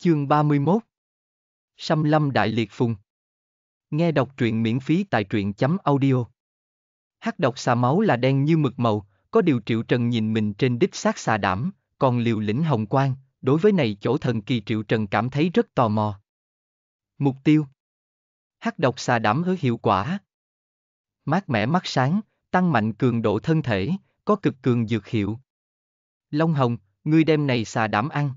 Chương 31 Xâm lâm đại liệt phùng Nghe đọc truyện miễn phí tại truyện chấm audio Hắc độc xà máu là đen như mực màu, có điều triệu trần nhìn mình trên đích xác xà đảm, còn liều lĩnh hồng quang, đối với này chỗ thần kỳ triệu trần cảm thấy rất tò mò. Mục tiêu Hắc độc xà đảm hứa hiệu quả Mát mẻ mắt sáng, tăng mạnh cường độ thân thể, có cực cường dược hiệu. Long hồng, ngươi đem này xà đảm ăn.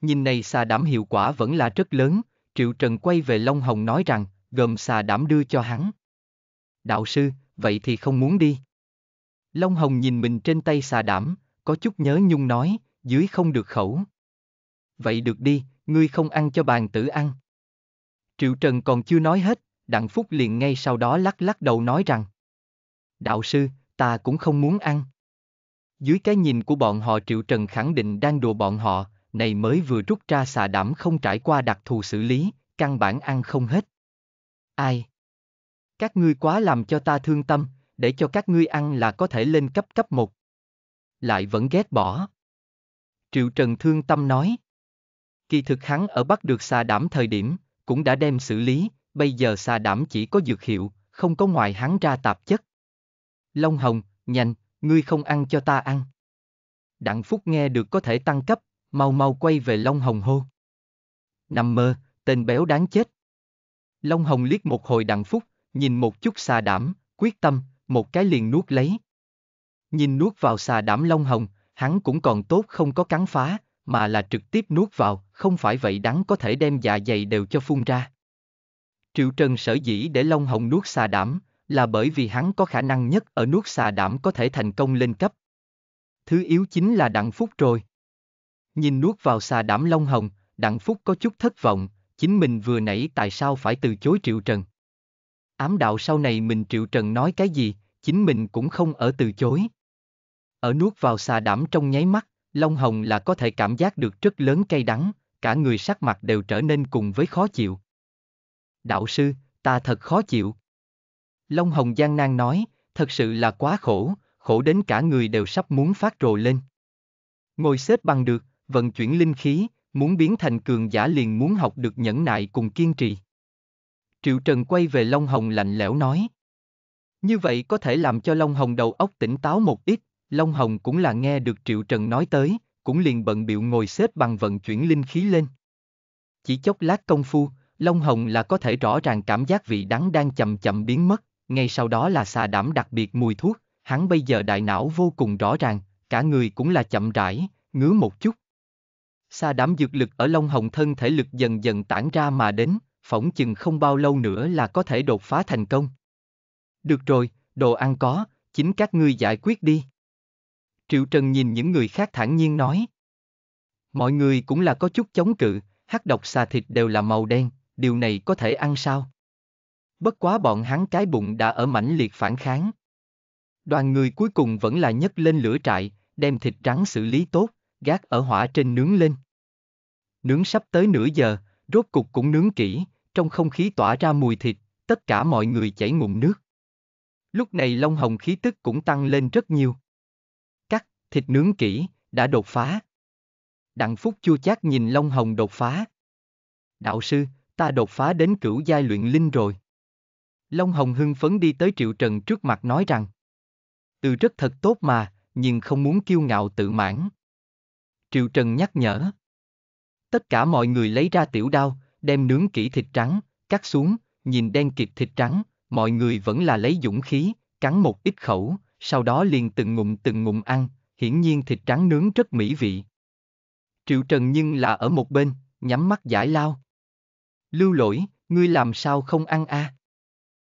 Nhìn này xà đảm hiệu quả vẫn là rất lớn, Triệu Trần quay về Long Hồng nói rằng, gồm xà đảm đưa cho hắn. Đạo sư, vậy thì không muốn đi. Long Hồng nhìn mình trên tay xà đảm, có chút nhớ nhung nói, dưới không được khẩu. Vậy được đi, ngươi không ăn cho bàn tử ăn. Triệu Trần còn chưa nói hết, Đặng Phúc liền ngay sau đó lắc lắc đầu nói rằng. Đạo sư, ta cũng không muốn ăn. Dưới cái nhìn của bọn họ Triệu Trần khẳng định đang đùa bọn họ, này mới vừa rút ra xà đảm không trải qua đặc thù xử lý, căn bản ăn không hết. Ai? Các ngươi quá làm cho ta thương tâm, để cho các ngươi ăn là có thể lên cấp cấp một. Lại vẫn ghét bỏ. Triệu Trần thương tâm nói. Kỳ thực hắn ở bắt được xà đảm thời điểm, cũng đã đem xử lý, bây giờ xà đảm chỉ có dược hiệu, không có ngoài hắn ra tạp chất. Long Hồng, nhanh, ngươi không ăn cho ta ăn. Đặng Phúc nghe được có thể tăng cấp, mau mau quay về Long Hồng hô. Nằm mơ, tên béo đáng chết. Long Hồng liếc một hồi đặng phúc, nhìn một chút xà đảm, quyết tâm, một cái liền nuốt lấy. Nhìn nuốt vào xà đảm Long Hồng, hắn cũng còn tốt không có cắn phá, mà là trực tiếp nuốt vào, không phải vậy đắng có thể đem dạ dày đều cho phun ra. Triệu Trần sở dĩ để Long Hồng nuốt xà đảm, là bởi vì hắn có khả năng nhất ở nuốt xà đảm có thể thành công lên cấp. Thứ yếu chính là đặng phúc rồi. Nhìn nuốt vào xà đảm long hồng, Đặng Phúc có chút thất vọng, chính mình vừa nãy tại sao phải từ chối Triệu Trần. Ám đạo sau này mình Triệu Trần nói cái gì, chính mình cũng không ở từ chối. Ở nuốt vào xà đảm trong nháy mắt, Long Hồng là có thể cảm giác được rất lớn cay đắng, cả người sắc mặt đều trở nên cùng với khó chịu. Đạo sư, ta thật khó chịu. Long Hồng gian nan nói, thật sự là quá khổ, khổ đến cả người đều sắp muốn phát rồ lên. Ngồi xếp bằng được, vận chuyển linh khí, muốn biến thành cường giả liền muốn học được nhẫn nại cùng kiên trì. Triệu Trần quay về Long Hồng lạnh lẽo nói. Như vậy có thể làm cho Long Hồng đầu óc tỉnh táo một ít, Long Hồng cũng là nghe được Triệu Trần nói tới, cũng liền bận biệu ngồi xếp bằng vận chuyển linh khí lên. Chỉ chốc lát công phu, Long Hồng là có thể rõ ràng cảm giác vị đắng đang chậm chậm biến mất, ngay sau đó là xà đảm đặc biệt mùi thuốc, hắn bây giờ đại não vô cùng rõ ràng, cả người cũng là chậm rãi, ngứa một chút, xa đám dược lực ở Long Hồng thân thể lực dần dần tản ra mà đến, phỏng chừng không bao lâu nữa là có thể đột phá thành công. Được rồi, đồ ăn có, chính các ngươi giải quyết đi. Triệu Trần nhìn những người khác thản nhiên nói. Mọi người cũng là có chút chống cự, hắc độc xà thịt đều là màu đen, điều này có thể ăn sao? Bất quá bọn hắn cái bụng đã ở mãnh liệt phản kháng. Đoàn người cuối cùng vẫn là nhấc lên lửa trại, đem thịt trắng xử lý tốt, gác ở hỏa trên nướng lên. Nướng sắp tới nửa giờ, rốt cục cũng nướng kỹ, trong không khí tỏa ra mùi thịt, tất cả mọi người chảy ngụm nước. Lúc này Long Hồng khí tức cũng tăng lên rất nhiều. Cắt, thịt nướng kỹ, đã đột phá. Đặng Phúc chua chát nhìn Long Hồng đột phá. Đạo sư, ta đột phá đến cửu giai luyện linh rồi. Long Hồng hưng phấn đi tới Triệu Trần trước mặt nói rằng. Từ rất thật tốt mà, nhưng không muốn kiêu ngạo tự mãn. Triệu Trần nhắc nhở. Tất cả mọi người lấy ra tiểu đao, đem nướng kỹ thịt trắng, cắt xuống, nhìn đen kịp thịt trắng, mọi người vẫn là lấy dũng khí, cắn một ít khẩu, sau đó liền từng ngụm từng ngụm ăn, hiển nhiên thịt trắng nướng rất mỹ vị. Triệu Trần nhưng là ở một bên, nhắm mắt giải lao. Lưu lỗi, ngươi làm sao không ăn a? À?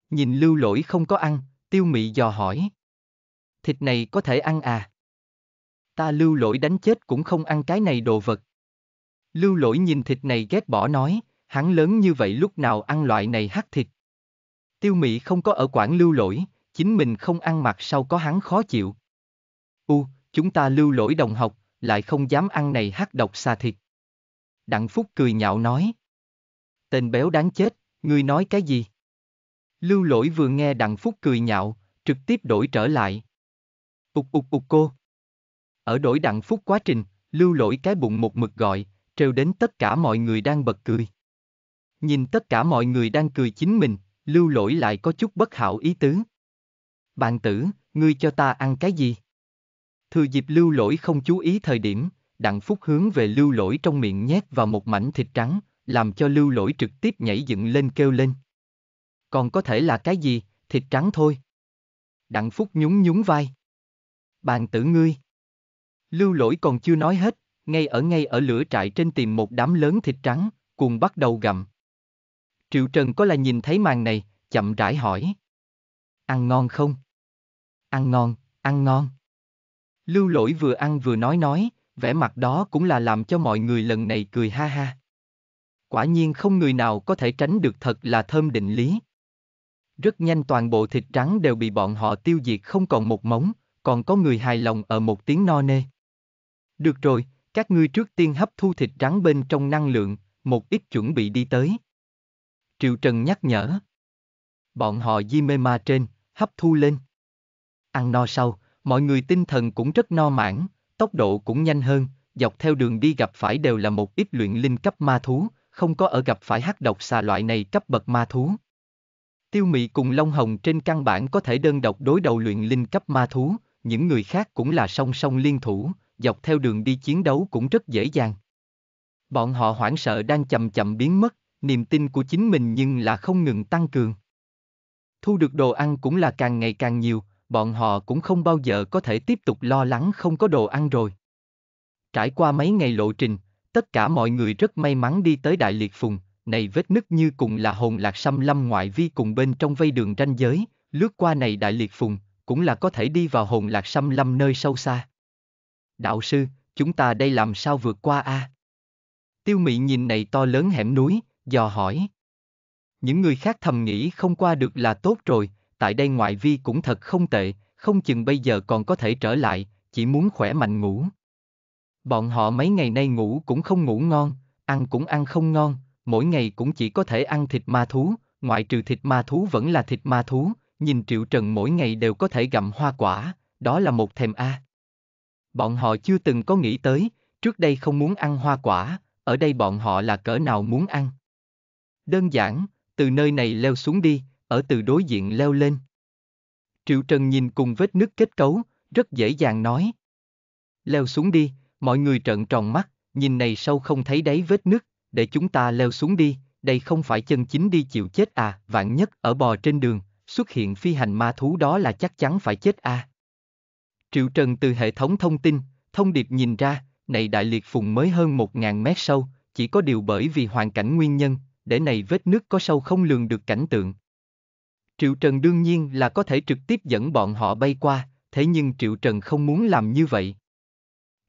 Nhìn lưu lỗi không có ăn, tiêu mị dò hỏi. Thịt này có thể ăn à? Ta lưu lỗi đánh chết cũng không ăn cái này đồ vật. Lưu lỗi nhìn thịt này ghét bỏ nói, hắn lớn như vậy lúc nào ăn loại này hắc thịt. Tiêu Mỹ không có ở quản lưu lỗi, chính mình không ăn mặc sau có hắn khó chịu. U, chúng ta lưu lỗi đồng học, lại không dám ăn này hắc độc xa thịt. Đặng Phúc cười nhạo nói. Tên béo đáng chết, ngươi nói cái gì? Lưu lỗi vừa nghe Đặng Phúc cười nhạo, trực tiếp đổi trở lại. Úc ục ục cô. Ở đổi đặng phúc quá trình, lưu lỗi cái bụng một mực gọi, trêu đến tất cả mọi người đang bật cười. Nhìn tất cả mọi người đang cười chính mình, lưu lỗi lại có chút bất hảo ý tứ. Bạn tử, ngươi cho ta ăn cái gì? Thừa dịp lưu lỗi không chú ý thời điểm, đặng phúc hướng về lưu lỗi trong miệng nhét vào một mảnh thịt trắng, làm cho lưu lỗi trực tiếp nhảy dựng lên kêu lên. Còn có thể là cái gì, thịt trắng thôi. Đặng phúc nhún nhún vai. Bàn tử ngươi. Lưu lỗi còn chưa nói hết, ngay ở ngay ở lửa trại trên tìm một đám lớn thịt trắng, cùng bắt đầu gặm. Triệu Trần có là nhìn thấy màn này, chậm rãi hỏi. Ăn ngon không? Ăn ngon, ăn ngon. Lưu lỗi vừa ăn vừa nói nói, vẻ mặt đó cũng là làm cho mọi người lần này cười ha ha. Quả nhiên không người nào có thể tránh được thật là thơm định lý. Rất nhanh toàn bộ thịt trắng đều bị bọn họ tiêu diệt không còn một móng, còn có người hài lòng ở một tiếng no nê. Được rồi, các ngươi trước tiên hấp thu thịt rắn bên trong năng lượng, một ít chuẩn bị đi tới. Triệu Trần nhắc nhở. Bọn họ di mê ma trên, hấp thu lên. Ăn no sau, mọi người tinh thần cũng rất no mãn, tốc độ cũng nhanh hơn, dọc theo đường đi gặp phải đều là một ít luyện linh cấp ma thú, không có ở gặp phải hắc độc xà loại này cấp bậc ma thú. Tiêu mị cùng Long Hồng trên căn bản có thể đơn độc đối đầu luyện linh cấp ma thú, những người khác cũng là song song liên thủ, dọc theo đường đi chiến đấu cũng rất dễ dàng. Bọn họ hoảng sợ đang chậm chậm biến mất, niềm tin của chính mình nhưng là không ngừng tăng cường. Thu được đồ ăn cũng là càng ngày càng nhiều, bọn họ cũng không bao giờ có thể tiếp tục lo lắng không có đồ ăn rồi. Trải qua mấy ngày lộ trình, tất cả mọi người rất may mắn đi tới Đại Liệt Phùng, này vết nứt như cùng là hồn lạc xâm lâm ngoại vi cùng bên trong vây đường ranh giới, lướt qua này Đại Liệt Phùng, cũng là có thể đi vào hồn lạc xâm lâm nơi sâu xa đạo sư, chúng ta đây làm sao vượt qua a? À? Tiêu mị nhìn này to lớn hẻm núi, dò hỏi. Những người khác thầm nghĩ không qua được là tốt rồi, tại đây ngoại vi cũng thật không tệ, không chừng bây giờ còn có thể trở lại, chỉ muốn khỏe mạnh ngủ. Bọn họ mấy ngày nay ngủ cũng không ngủ ngon, ăn cũng ăn không ngon, mỗi ngày cũng chỉ có thể ăn thịt ma thú, ngoại trừ thịt ma thú vẫn là thịt ma thú, nhìn Triệu Trần mỗi ngày đều có thể gặm hoa quả, đó là một thèm a. À. Bọn họ chưa từng có nghĩ tới, trước đây không muốn ăn hoa quả, ở đây bọn họ là cỡ nào muốn ăn. Đơn giản, từ nơi này leo xuống đi, ở từ đối diện leo lên. Triệu Trần nhìn cùng vết nứt kết cấu, rất dễ dàng nói. Leo xuống đi, mọi người trợn tròn mắt, nhìn này sâu không thấy đáy vết nứt, để chúng ta leo xuống đi, đây không phải chân chính đi chịu chết à, vạn nhất ở bò trên đường, xuất hiện phi hành ma thú đó là chắc chắn phải chết à. Triệu Trần từ hệ thống thông tin, thông điệp nhìn ra, này đại liệt phùng mới hơn 1.000 mét sâu, chỉ có điều bởi vì hoàn cảnh nguyên nhân, để này vết nước có sâu không lường được cảnh tượng. Triệu Trần đương nhiên là có thể trực tiếp dẫn bọn họ bay qua, thế nhưng Triệu Trần không muốn làm như vậy.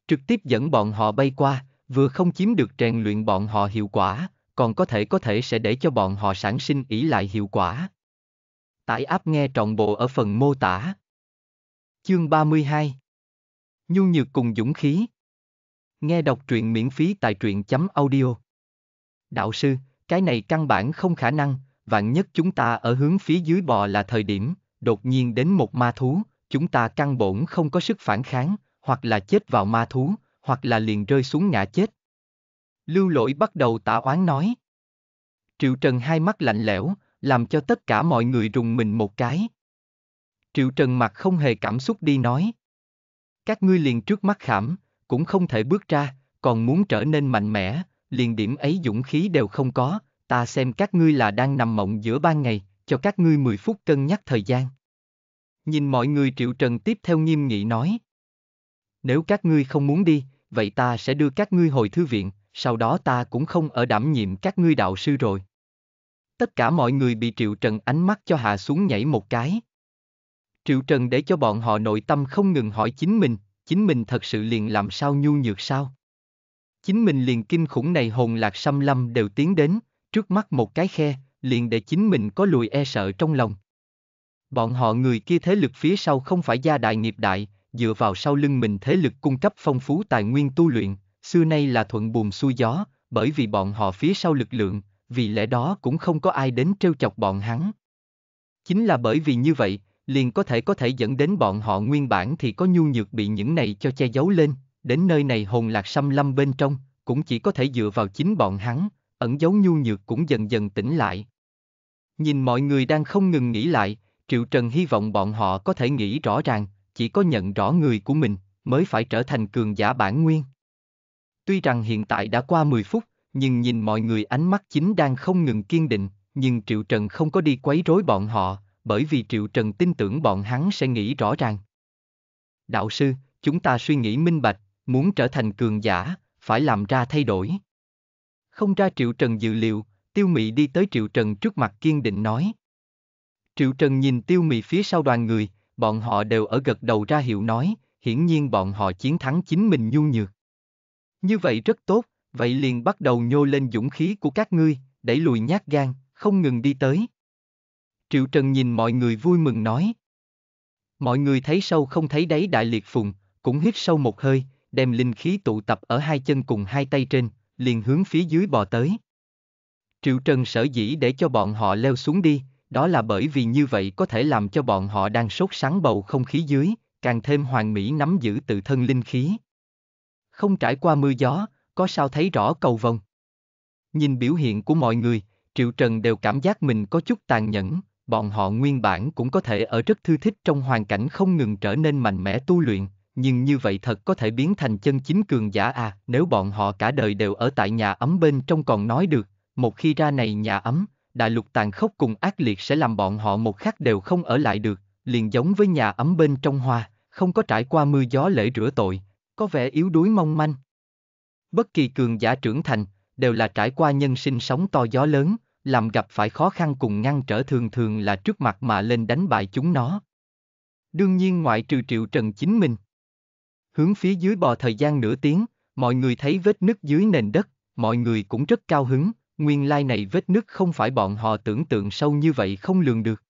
Trực tiếp dẫn bọn họ bay qua, vừa không chiếm được rèn luyện bọn họ hiệu quả, còn có thể có thể sẽ để cho bọn họ sản sinh ý lại hiệu quả. Tải áp nghe trọn bộ ở phần mô tả. Chương 32 Nhu nhược cùng dũng khí Nghe đọc truyện miễn phí tại truyện chấm audio Đạo sư, cái này căn bản không khả năng, vạn nhất chúng ta ở hướng phía dưới bò là thời điểm, đột nhiên đến một ma thú, chúng ta căn bổn không có sức phản kháng, hoặc là chết vào ma thú, hoặc là liền rơi xuống ngã chết. Lưu lỗi bắt đầu tả oán nói. Triệu Trần hai mắt lạnh lẽo, làm cho tất cả mọi người rùng mình một cái, Triệu Trần mặt không hề cảm xúc đi nói. Các ngươi liền trước mắt khảm, cũng không thể bước ra, còn muốn trở nên mạnh mẽ, liền điểm ấy dũng khí đều không có, ta xem các ngươi là đang nằm mộng giữa ban ngày, cho các ngươi 10 phút cân nhắc thời gian. Nhìn mọi người Triệu Trần tiếp theo nghiêm nghị nói. Nếu các ngươi không muốn đi, vậy ta sẽ đưa các ngươi hồi thư viện, sau đó ta cũng không ở đảm nhiệm các ngươi đạo sư rồi. Tất cả mọi người bị Triệu Trần ánh mắt cho hạ xuống nhảy một cái. Triệu Trần để cho bọn họ nội tâm không ngừng hỏi chính mình, chính mình thật sự liền làm sao nhu nhược sao? Chính mình liền kinh khủng này hồn lạc xăm lâm đều tiến đến, trước mắt một cái khe, liền để chính mình có lùi e sợ trong lòng. Bọn họ người kia thế lực phía sau không phải gia đại nghiệp đại, dựa vào sau lưng mình thế lực cung cấp phong phú tài nguyên tu luyện, xưa nay là thuận buồm xuôi gió, bởi vì bọn họ phía sau lực lượng, vì lẽ đó cũng không có ai đến trêu chọc bọn hắn. Chính là bởi vì như vậy, liền có thể có thể dẫn đến bọn họ nguyên bản thì có nhu nhược bị những này cho che giấu lên, đến nơi này hồn lạc xăm lâm bên trong, cũng chỉ có thể dựa vào chính bọn hắn, ẩn giấu nhu nhược cũng dần dần tỉnh lại. Nhìn mọi người đang không ngừng nghĩ lại, Triệu Trần hy vọng bọn họ có thể nghĩ rõ ràng, chỉ có nhận rõ người của mình, mới phải trở thành cường giả bản nguyên. Tuy rằng hiện tại đã qua 10 phút, nhưng nhìn mọi người ánh mắt chính đang không ngừng kiên định, nhưng Triệu Trần không có đi quấy rối bọn họ, bởi vì Triệu Trần tin tưởng bọn hắn sẽ nghĩ rõ ràng. Đạo sư, chúng ta suy nghĩ minh bạch, muốn trở thành cường giả, phải làm ra thay đổi. Không ra Triệu Trần dự liệu, Tiêu Mị đi tới Triệu Trần trước mặt kiên định nói. Triệu Trần nhìn Tiêu Mị phía sau đoàn người, bọn họ đều ở gật đầu ra hiệu nói, hiển nhiên bọn họ chiến thắng chính mình nhu nhược. Như vậy rất tốt, vậy liền bắt đầu nhô lên dũng khí của các ngươi, đẩy lùi nhát gan, không ngừng đi tới. Triệu Trần nhìn mọi người vui mừng nói. Mọi người thấy sâu không thấy đáy đại liệt phùng, cũng hít sâu một hơi, đem linh khí tụ tập ở hai chân cùng hai tay trên, liền hướng phía dưới bò tới. Triệu Trần sở dĩ để cho bọn họ leo xuống đi, đó là bởi vì như vậy có thể làm cho bọn họ đang sốt sáng bầu không khí dưới, càng thêm hoàn mỹ nắm giữ tự thân linh khí. Không trải qua mưa gió, có sao thấy rõ cầu vồng. Nhìn biểu hiện của mọi người, Triệu Trần đều cảm giác mình có chút tàn nhẫn, bọn họ nguyên bản cũng có thể ở rất thư thích trong hoàn cảnh không ngừng trở nên mạnh mẽ tu luyện, nhưng như vậy thật có thể biến thành chân chính cường giả à, nếu bọn họ cả đời đều ở tại nhà ấm bên trong còn nói được, một khi ra này nhà ấm, đại lục tàn khốc cùng ác liệt sẽ làm bọn họ một khắc đều không ở lại được, liền giống với nhà ấm bên trong hoa, không có trải qua mưa gió lễ rửa tội, có vẻ yếu đuối mong manh. Bất kỳ cường giả trưởng thành, đều là trải qua nhân sinh sóng to gió lớn, làm gặp phải khó khăn cùng ngăn trở thường thường là trước mặt mà lên đánh bại chúng nó. Đương nhiên ngoại trừ triệu trần chính mình. Hướng phía dưới bò thời gian nửa tiếng, mọi người thấy vết nứt dưới nền đất, mọi người cũng rất cao hứng, nguyên lai này vết nứt không phải bọn họ tưởng tượng sâu như vậy không lường được.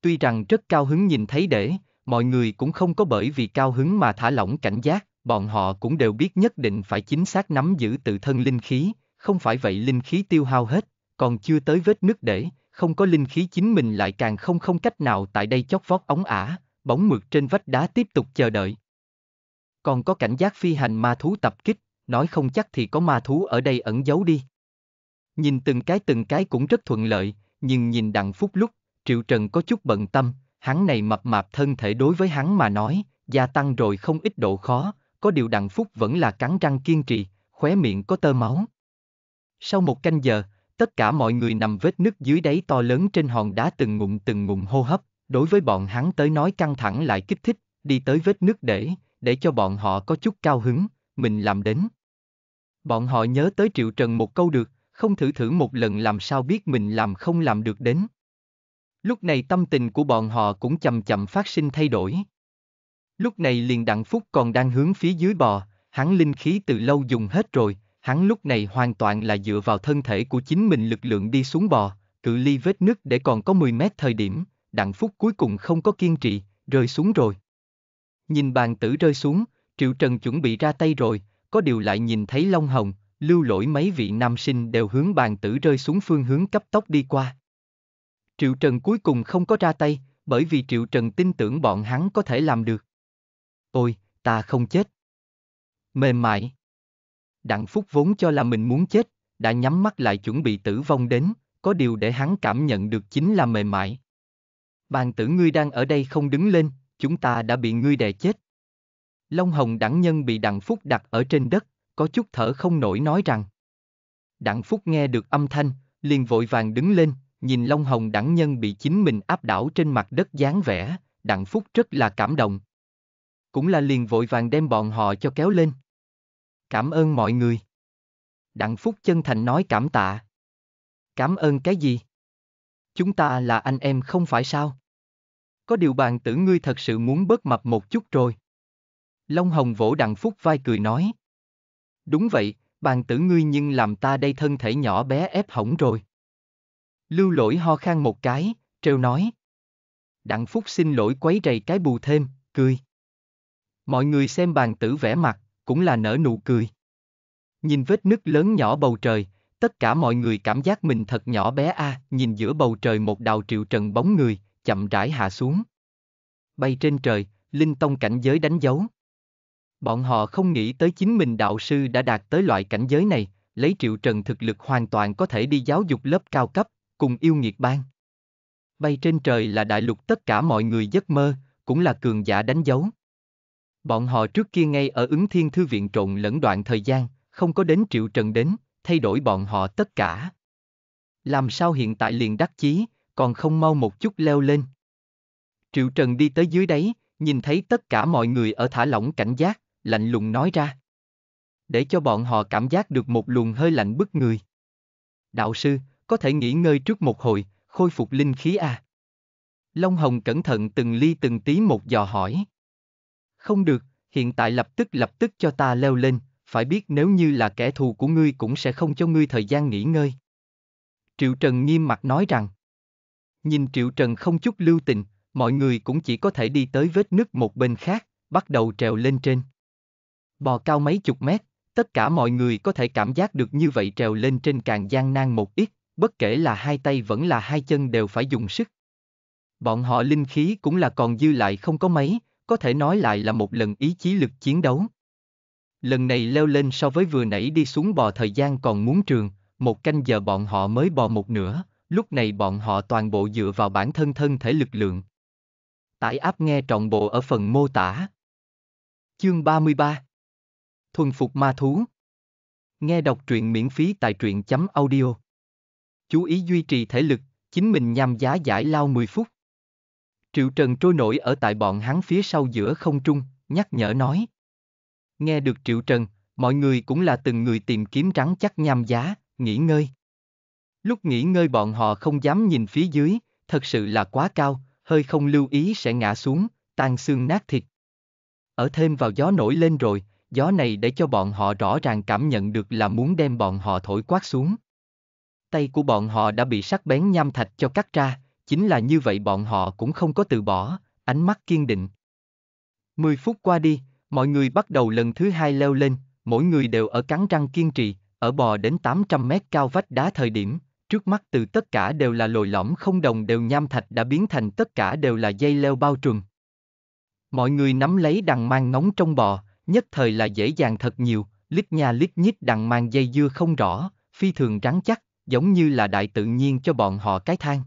Tuy rằng rất cao hứng nhìn thấy để, mọi người cũng không có bởi vì cao hứng mà thả lỏng cảnh giác, bọn họ cũng đều biết nhất định phải chính xác nắm giữ tự thân linh khí, không phải vậy linh khí tiêu hao hết, còn chưa tới vết nứt để, không có linh khí chính mình lại càng không không cách nào tại đây chót vót ống ả, bóng mượt trên vách đá tiếp tục chờ đợi. Còn có cảnh giác phi hành ma thú tập kích, nói không chắc thì có ma thú ở đây ẩn giấu đi. Nhìn từng cái từng cái cũng rất thuận lợi, nhưng nhìn đặng phúc lúc, Triệu Trần có chút bận tâm, hắn này mập mạp thân thể đối với hắn mà nói, gia tăng rồi không ít độ khó, có điều đặng phúc vẫn là cắn răng kiên trì, khóe miệng có tơ máu. Sau một canh giờ, tất cả mọi người nằm vết nứt dưới đáy to lớn trên hòn đá từng ngụm từng ngụm hô hấp, đối với bọn hắn tới nói căng thẳng lại kích thích, đi tới vết nứt để, để cho bọn họ có chút cao hứng, mình làm đến. Bọn họ nhớ tới Triệu Trần một câu được, không thử thử một lần làm sao biết mình làm không làm được đến. Lúc này tâm tình của bọn họ cũng chậm chậm phát sinh thay đổi. Lúc này liền đặng phúc còn đang hướng phía dưới bò, hắn linh khí từ lâu dùng hết rồi, Hắn lúc này hoàn toàn là dựa vào thân thể của chính mình lực lượng đi xuống bò, cự ly vết nứt để còn có 10 mét thời điểm, đặng phúc cuối cùng không có kiên trì, rơi xuống rồi. Nhìn bàn tử rơi xuống, Triệu Trần chuẩn bị ra tay rồi, có điều lại nhìn thấy Long Hồng, lưu lỗi mấy vị nam sinh đều hướng bàn tử rơi xuống phương hướng cấp tốc đi qua. Triệu Trần cuối cùng không có ra tay, bởi vì Triệu Trần tin tưởng bọn hắn có thể làm được. Ôi, ta không chết. Mềm mại. Đặng Phúc vốn cho là mình muốn chết, đã nhắm mắt lại chuẩn bị tử vong đến, có điều để hắn cảm nhận được chính là mềm mại. Bàn tử ngươi đang ở đây không đứng lên, chúng ta đã bị ngươi đè chết. Long Hồng đẳng nhân bị Đặng Phúc đặt ở trên đất, có chút thở không nổi nói rằng. Đặng Phúc nghe được âm thanh, liền vội vàng đứng lên, nhìn Long Hồng đẳng nhân bị chính mình áp đảo trên mặt đất dáng vẻ, Đặng Phúc rất là cảm động. Cũng là liền vội vàng đem bọn họ cho kéo lên. Cảm ơn mọi người. Đặng Phúc chân thành nói cảm tạ. Cảm ơn cái gì? Chúng ta là anh em không phải sao? Có điều bàn tử ngươi thật sự muốn bớt mập một chút rồi. Long Hồng vỗ Đặng Phúc vai cười nói. Đúng vậy, bàn tử ngươi nhưng làm ta đây thân thể nhỏ bé ép hỏng rồi. Lưu lỗi ho khan một cái, trêu nói. Đặng Phúc xin lỗi quấy rầy cái bù thêm, cười. Mọi người xem bàn tử vẽ mặt, cũng là nở nụ cười. Nhìn vết nứt lớn nhỏ bầu trời, tất cả mọi người cảm giác mình thật nhỏ bé a, à, nhìn giữa bầu trời một đào triệu trần bóng người, chậm rãi hạ xuống. Bay trên trời, linh tông cảnh giới đánh dấu. Bọn họ không nghĩ tới chính mình đạo sư đã đạt tới loại cảnh giới này, lấy triệu trần thực lực hoàn toàn có thể đi giáo dục lớp cao cấp, cùng yêu nghiệt bang. Bay trên trời là đại lục tất cả mọi người giấc mơ, cũng là cường giả đánh dấu. Bọn họ trước kia ngay ở ứng thiên thư viện trộn lẫn đoạn thời gian, không có đến triệu trần đến, thay đổi bọn họ tất cả. Làm sao hiện tại liền đắc chí, còn không mau một chút leo lên. Triệu trần đi tới dưới đấy, nhìn thấy tất cả mọi người ở thả lỏng cảnh giác, lạnh lùng nói ra. Để cho bọn họ cảm giác được một luồng hơi lạnh bức người. Đạo sư, có thể nghỉ ngơi trước một hồi, khôi phục linh khí à? Long Hồng cẩn thận từng ly từng tí một dò hỏi. Không được, hiện tại lập tức lập tức cho ta leo lên, phải biết nếu như là kẻ thù của ngươi cũng sẽ không cho ngươi thời gian nghỉ ngơi. Triệu Trần nghiêm mặt nói rằng, nhìn Triệu Trần không chút lưu tình, mọi người cũng chỉ có thể đi tới vết nứt một bên khác, bắt đầu trèo lên trên. Bò cao mấy chục mét, tất cả mọi người có thể cảm giác được như vậy trèo lên trên càng gian nan một ít, bất kể là hai tay vẫn là hai chân đều phải dùng sức. Bọn họ linh khí cũng là còn dư lại không có mấy, có thể nói lại là một lần ý chí lực chiến đấu. Lần này leo lên so với vừa nãy đi xuống bò thời gian còn muốn trường, một canh giờ bọn họ mới bò một nửa, lúc này bọn họ toàn bộ dựa vào bản thân thân thể lực lượng. Tải áp nghe trọn bộ ở phần mô tả. Chương 33 Thuần phục ma thú Nghe đọc truyện miễn phí tại truyện chấm audio. Chú ý duy trì thể lực, chính mình nhằm giá giải lao 10 phút, Triệu Trần trôi nổi ở tại bọn hắn phía sau giữa không trung, nhắc nhở nói. Nghe được Triệu Trần, mọi người cũng là từng người tìm kiếm rắn chắc nham giá, nghỉ ngơi. Lúc nghỉ ngơi bọn họ không dám nhìn phía dưới, thật sự là quá cao, hơi không lưu ý sẽ ngã xuống, tan xương nát thịt. Ở thêm vào gió nổi lên rồi, gió này để cho bọn họ rõ ràng cảm nhận được là muốn đem bọn họ thổi quát xuống. Tay của bọn họ đã bị sắc bén nham thạch cho cắt ra, chính là như vậy bọn họ cũng không có từ bỏ, ánh mắt kiên định. Mười phút qua đi, mọi người bắt đầu lần thứ hai leo lên, mỗi người đều ở cắn răng kiên trì, ở bò đến 800 mét cao vách đá thời điểm, trước mắt từ tất cả đều là lồi lõm không đồng đều nham thạch đã biến thành tất cả đều là dây leo bao trùm. Mọi người nắm lấy đằng mang ngóng trong bò, nhất thời là dễ dàng thật nhiều, lít nha lít nhít đằng mang dây dưa không rõ, phi thường rắn chắc, giống như là đại tự nhiên cho bọn họ cái thang.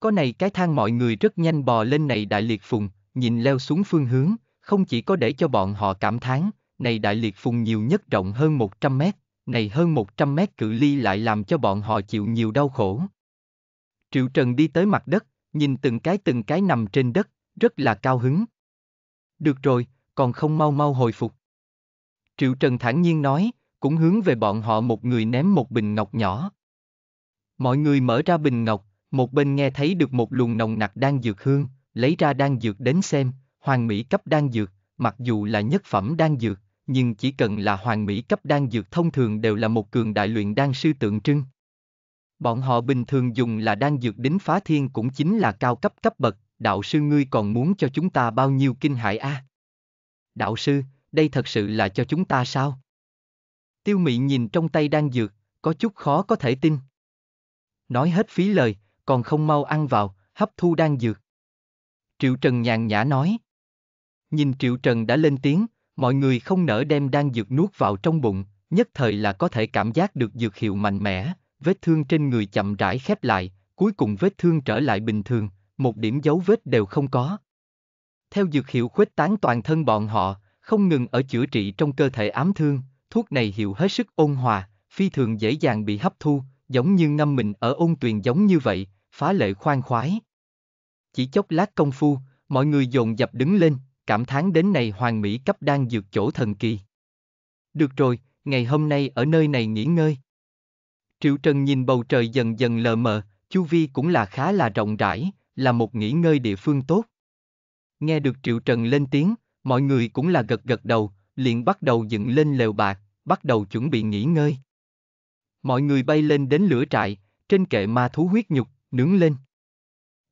Có này cái thang mọi người rất nhanh bò lên này đại liệt phùng, nhìn leo xuống phương hướng, không chỉ có để cho bọn họ cảm thán, này đại liệt phùng nhiều nhất rộng hơn 100 mét, này hơn 100 mét cự ly lại làm cho bọn họ chịu nhiều đau khổ. Triệu Trần đi tới mặt đất, nhìn từng cái từng cái nằm trên đất, rất là cao hứng. Được rồi, còn không mau mau hồi phục. Triệu Trần thản nhiên nói, cũng hướng về bọn họ một người ném một bình ngọc nhỏ. Mọi người mở ra bình ngọc, một bên nghe thấy được một luồng nồng nặc đang dược hương, lấy ra đang dược đến xem, hoàng mỹ cấp đang dược, mặc dù là nhất phẩm đang dược, nhưng chỉ cần là hoàng mỹ cấp đan dược thông thường đều là một cường đại luyện đan sư tượng trưng. Bọn họ bình thường dùng là đan dược đính phá thiên cũng chính là cao cấp cấp bậc, đạo sư ngươi còn muốn cho chúng ta bao nhiêu kinh hại a? À? Đạo sư, đây thật sự là cho chúng ta sao? Tiêu mị nhìn trong tay đan dược, có chút khó có thể tin. Nói hết phí lời, còn không mau ăn vào, hấp thu đan dược. Triệu Trần nhàn nhã nói. Nhìn Triệu Trần đã lên tiếng, mọi người không nỡ đem đan dược nuốt vào trong bụng, nhất thời là có thể cảm giác được dược hiệu mạnh mẽ, vết thương trên người chậm rãi khép lại, cuối cùng vết thương trở lại bình thường, một điểm dấu vết đều không có. Theo dược hiệu khuếch tán toàn thân bọn họ, không ngừng ở chữa trị trong cơ thể ám thương, thuốc này hiệu hết sức ôn hòa, phi thường dễ dàng bị hấp thu, giống như ngâm mình ở ôn tuyền giống như vậy, phá lệ khoan khoái. Chỉ chốc lát công phu, mọi người dồn dập đứng lên, cảm thán đến này hoàng mỹ cấp đang dược chỗ thần kỳ. Được rồi, ngày hôm nay ở nơi này nghỉ ngơi. Triệu Trần nhìn bầu trời dần dần lờ mờ, chu vi cũng là khá là rộng rãi, là một nghỉ ngơi địa phương tốt. Nghe được Triệu Trần lên tiếng, mọi người cũng là gật gật đầu, liền bắt đầu dựng lên lều bạc, bắt đầu chuẩn bị nghỉ ngơi. Mọi người bay lên đến lửa trại, trên kệ ma thú huyết nhục, nướng lên.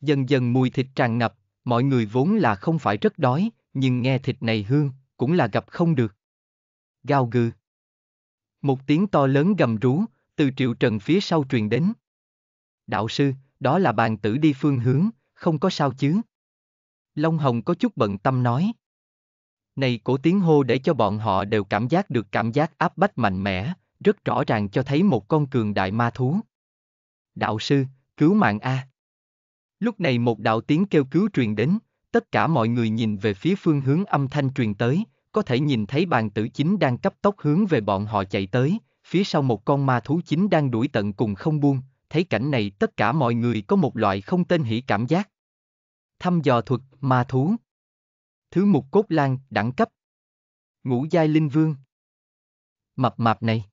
Dần dần mùi thịt tràn ngập, mọi người vốn là không phải rất đói, nhưng nghe thịt này hương, cũng là gặp không được. Gao gừ. Một tiếng to lớn gầm rú, từ triệu trần phía sau truyền đến. Đạo sư, đó là bàn tử đi phương hướng, không có sao chứ. Long Hồng có chút bận tâm nói. Này cổ tiếng hô để cho bọn họ đều cảm giác được cảm giác áp bách mạnh mẽ, rất rõ ràng cho thấy một con cường đại ma thú. Đạo sư, cứu mạng a. Lúc này một đạo tiếng kêu cứu truyền đến, tất cả mọi người nhìn về phía phương hướng âm thanh truyền tới, có thể nhìn thấy bàn tử chính đang cấp tốc hướng về bọn họ chạy tới, phía sau một con ma thú chính đang đuổi tận cùng không buông, thấy cảnh này tất cả mọi người có một loại không tên hỉ cảm giác. Thăm dò thuật, ma thú. Thứ mục cốt lang đẳng cấp. Ngũ giai linh vương. Mập mạp này.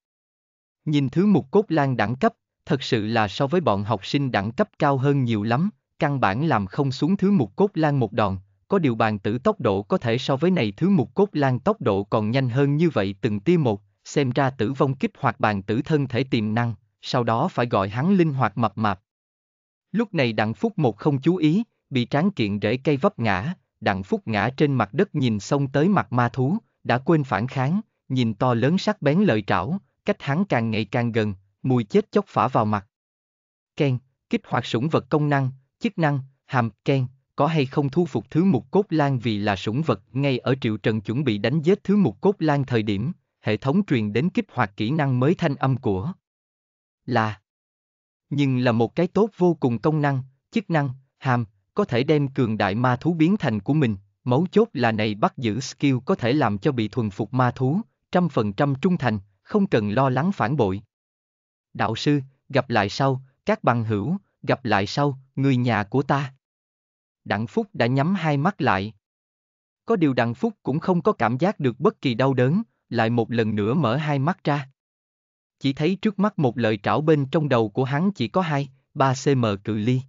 Nhìn thứ mục cốt lang đẳng cấp, thật sự là so với bọn học sinh đẳng cấp cao hơn nhiều lắm, căn bản làm không xuống thứ một cốt lan một đòn, có điều bàn tử tốc độ có thể so với này thứ một cốt lan tốc độ còn nhanh hơn như vậy từng tia một, xem ra tử vong kích hoạt bàn tử thân thể tiềm năng, sau đó phải gọi hắn linh hoạt mập mạp. Lúc này đặng phúc một không chú ý, bị tráng kiện rễ cây vấp ngã, đặng phúc ngã trên mặt đất nhìn xông tới mặt ma thú, đã quên phản kháng, nhìn to lớn sắc bén lợi trảo, cách hắn càng ngày càng gần, mùi chết chóc phả vào mặt. Ken, kích hoạt sủng vật công năng, chức năng, hàm, Ken, có hay không thu phục thứ mục cốt lan vì là sủng vật ngay ở triệu trần chuẩn bị đánh giết thứ mục cốt lan thời điểm, hệ thống truyền đến kích hoạt kỹ năng mới thanh âm của. Là. Nhưng là một cái tốt vô cùng công năng, chức năng, hàm, có thể đem cường đại ma thú biến thành của mình, mấu chốt là này bắt giữ skill có thể làm cho bị thuần phục ma thú, trăm phần trăm trung thành, không cần lo lắng phản bội đạo sư, gặp lại sau, các bằng hữu, gặp lại sau, người nhà của ta. Đặng Phúc đã nhắm hai mắt lại. Có điều Đặng Phúc cũng không có cảm giác được bất kỳ đau đớn, lại một lần nữa mở hai mắt ra. Chỉ thấy trước mắt một lời trảo bên trong đầu của hắn chỉ có hai, ba cm cự ly.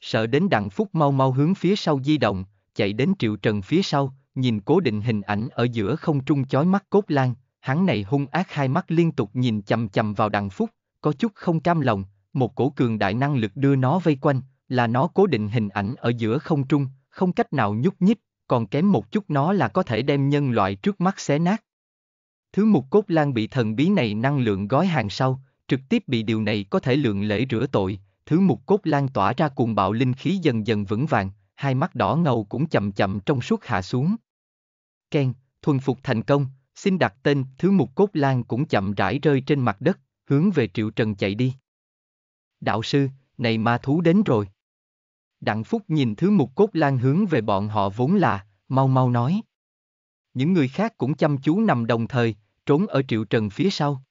Sợ đến Đặng Phúc mau mau hướng phía sau di động, chạy đến Triệu Trần phía sau, nhìn cố định hình ảnh ở giữa không trung chói mắt cốt lan, hắn này hung ác hai mắt liên tục nhìn chầm chầm vào đằng phúc, có chút không cam lòng, một cổ cường đại năng lực đưa nó vây quanh, là nó cố định hình ảnh ở giữa không trung, không cách nào nhúc nhích, còn kém một chút nó là có thể đem nhân loại trước mắt xé nát. Thứ mục cốt lan bị thần bí này năng lượng gói hàng sau, trực tiếp bị điều này có thể lượng lễ rửa tội, thứ mục cốt lan tỏa ra cuồng bạo linh khí dần dần vững vàng, hai mắt đỏ ngầu cũng chậm chậm trong suốt hạ xuống. Ken, thuần phục thành công, xin đặt tên, thứ một cốt lan cũng chậm rãi rơi trên mặt đất, hướng về Triệu Trần chạy đi. Đạo sư, này ma thú đến rồi. Đặng Phúc nhìn thứ một cốt lan hướng về bọn họ vốn là, mau mau nói. Những người khác cũng chăm chú nằm đồng thời, trốn ở Triệu Trần phía sau.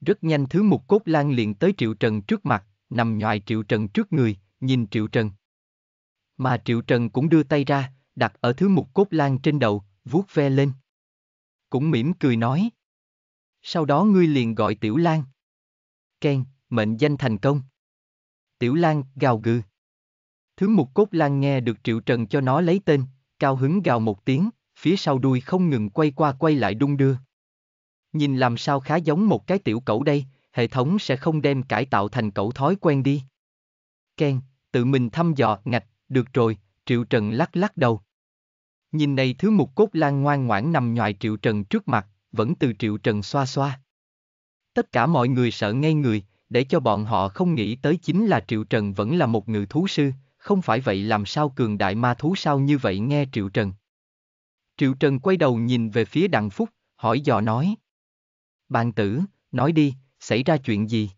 Rất nhanh thứ một cốt lan liền tới Triệu Trần trước mặt, nằm nhòi Triệu Trần trước người, nhìn Triệu Trần. Mà Triệu Trần cũng đưa tay ra, đặt ở thứ một cốt lan trên đầu, vuốt ve lên cũng mỉm cười nói. Sau đó ngươi liền gọi Tiểu Lan. Ken, mệnh danh thành công. Tiểu Lan gào gừ. Thứ một cốt Lan nghe được Triệu Trần cho nó lấy tên, cao hứng gào một tiếng, phía sau đuôi không ngừng quay qua quay lại đung đưa. Nhìn làm sao khá giống một cái tiểu cẩu đây, hệ thống sẽ không đem cải tạo thành cẩu thói quen đi. Ken, tự mình thăm dò, ngạch, được rồi, Triệu Trần lắc lắc đầu. Nhìn này thứ mục cốt lan ngoan ngoãn nằm ngoài triệu trần trước mặt, vẫn từ triệu trần xoa xoa. Tất cả mọi người sợ ngay người, để cho bọn họ không nghĩ tới chính là triệu trần vẫn là một ngự thú sư, không phải vậy làm sao cường đại ma thú sao như vậy nghe triệu trần. Triệu trần quay đầu nhìn về phía đặng phúc, hỏi dò nói. Bàn tử, nói đi, xảy ra chuyện gì?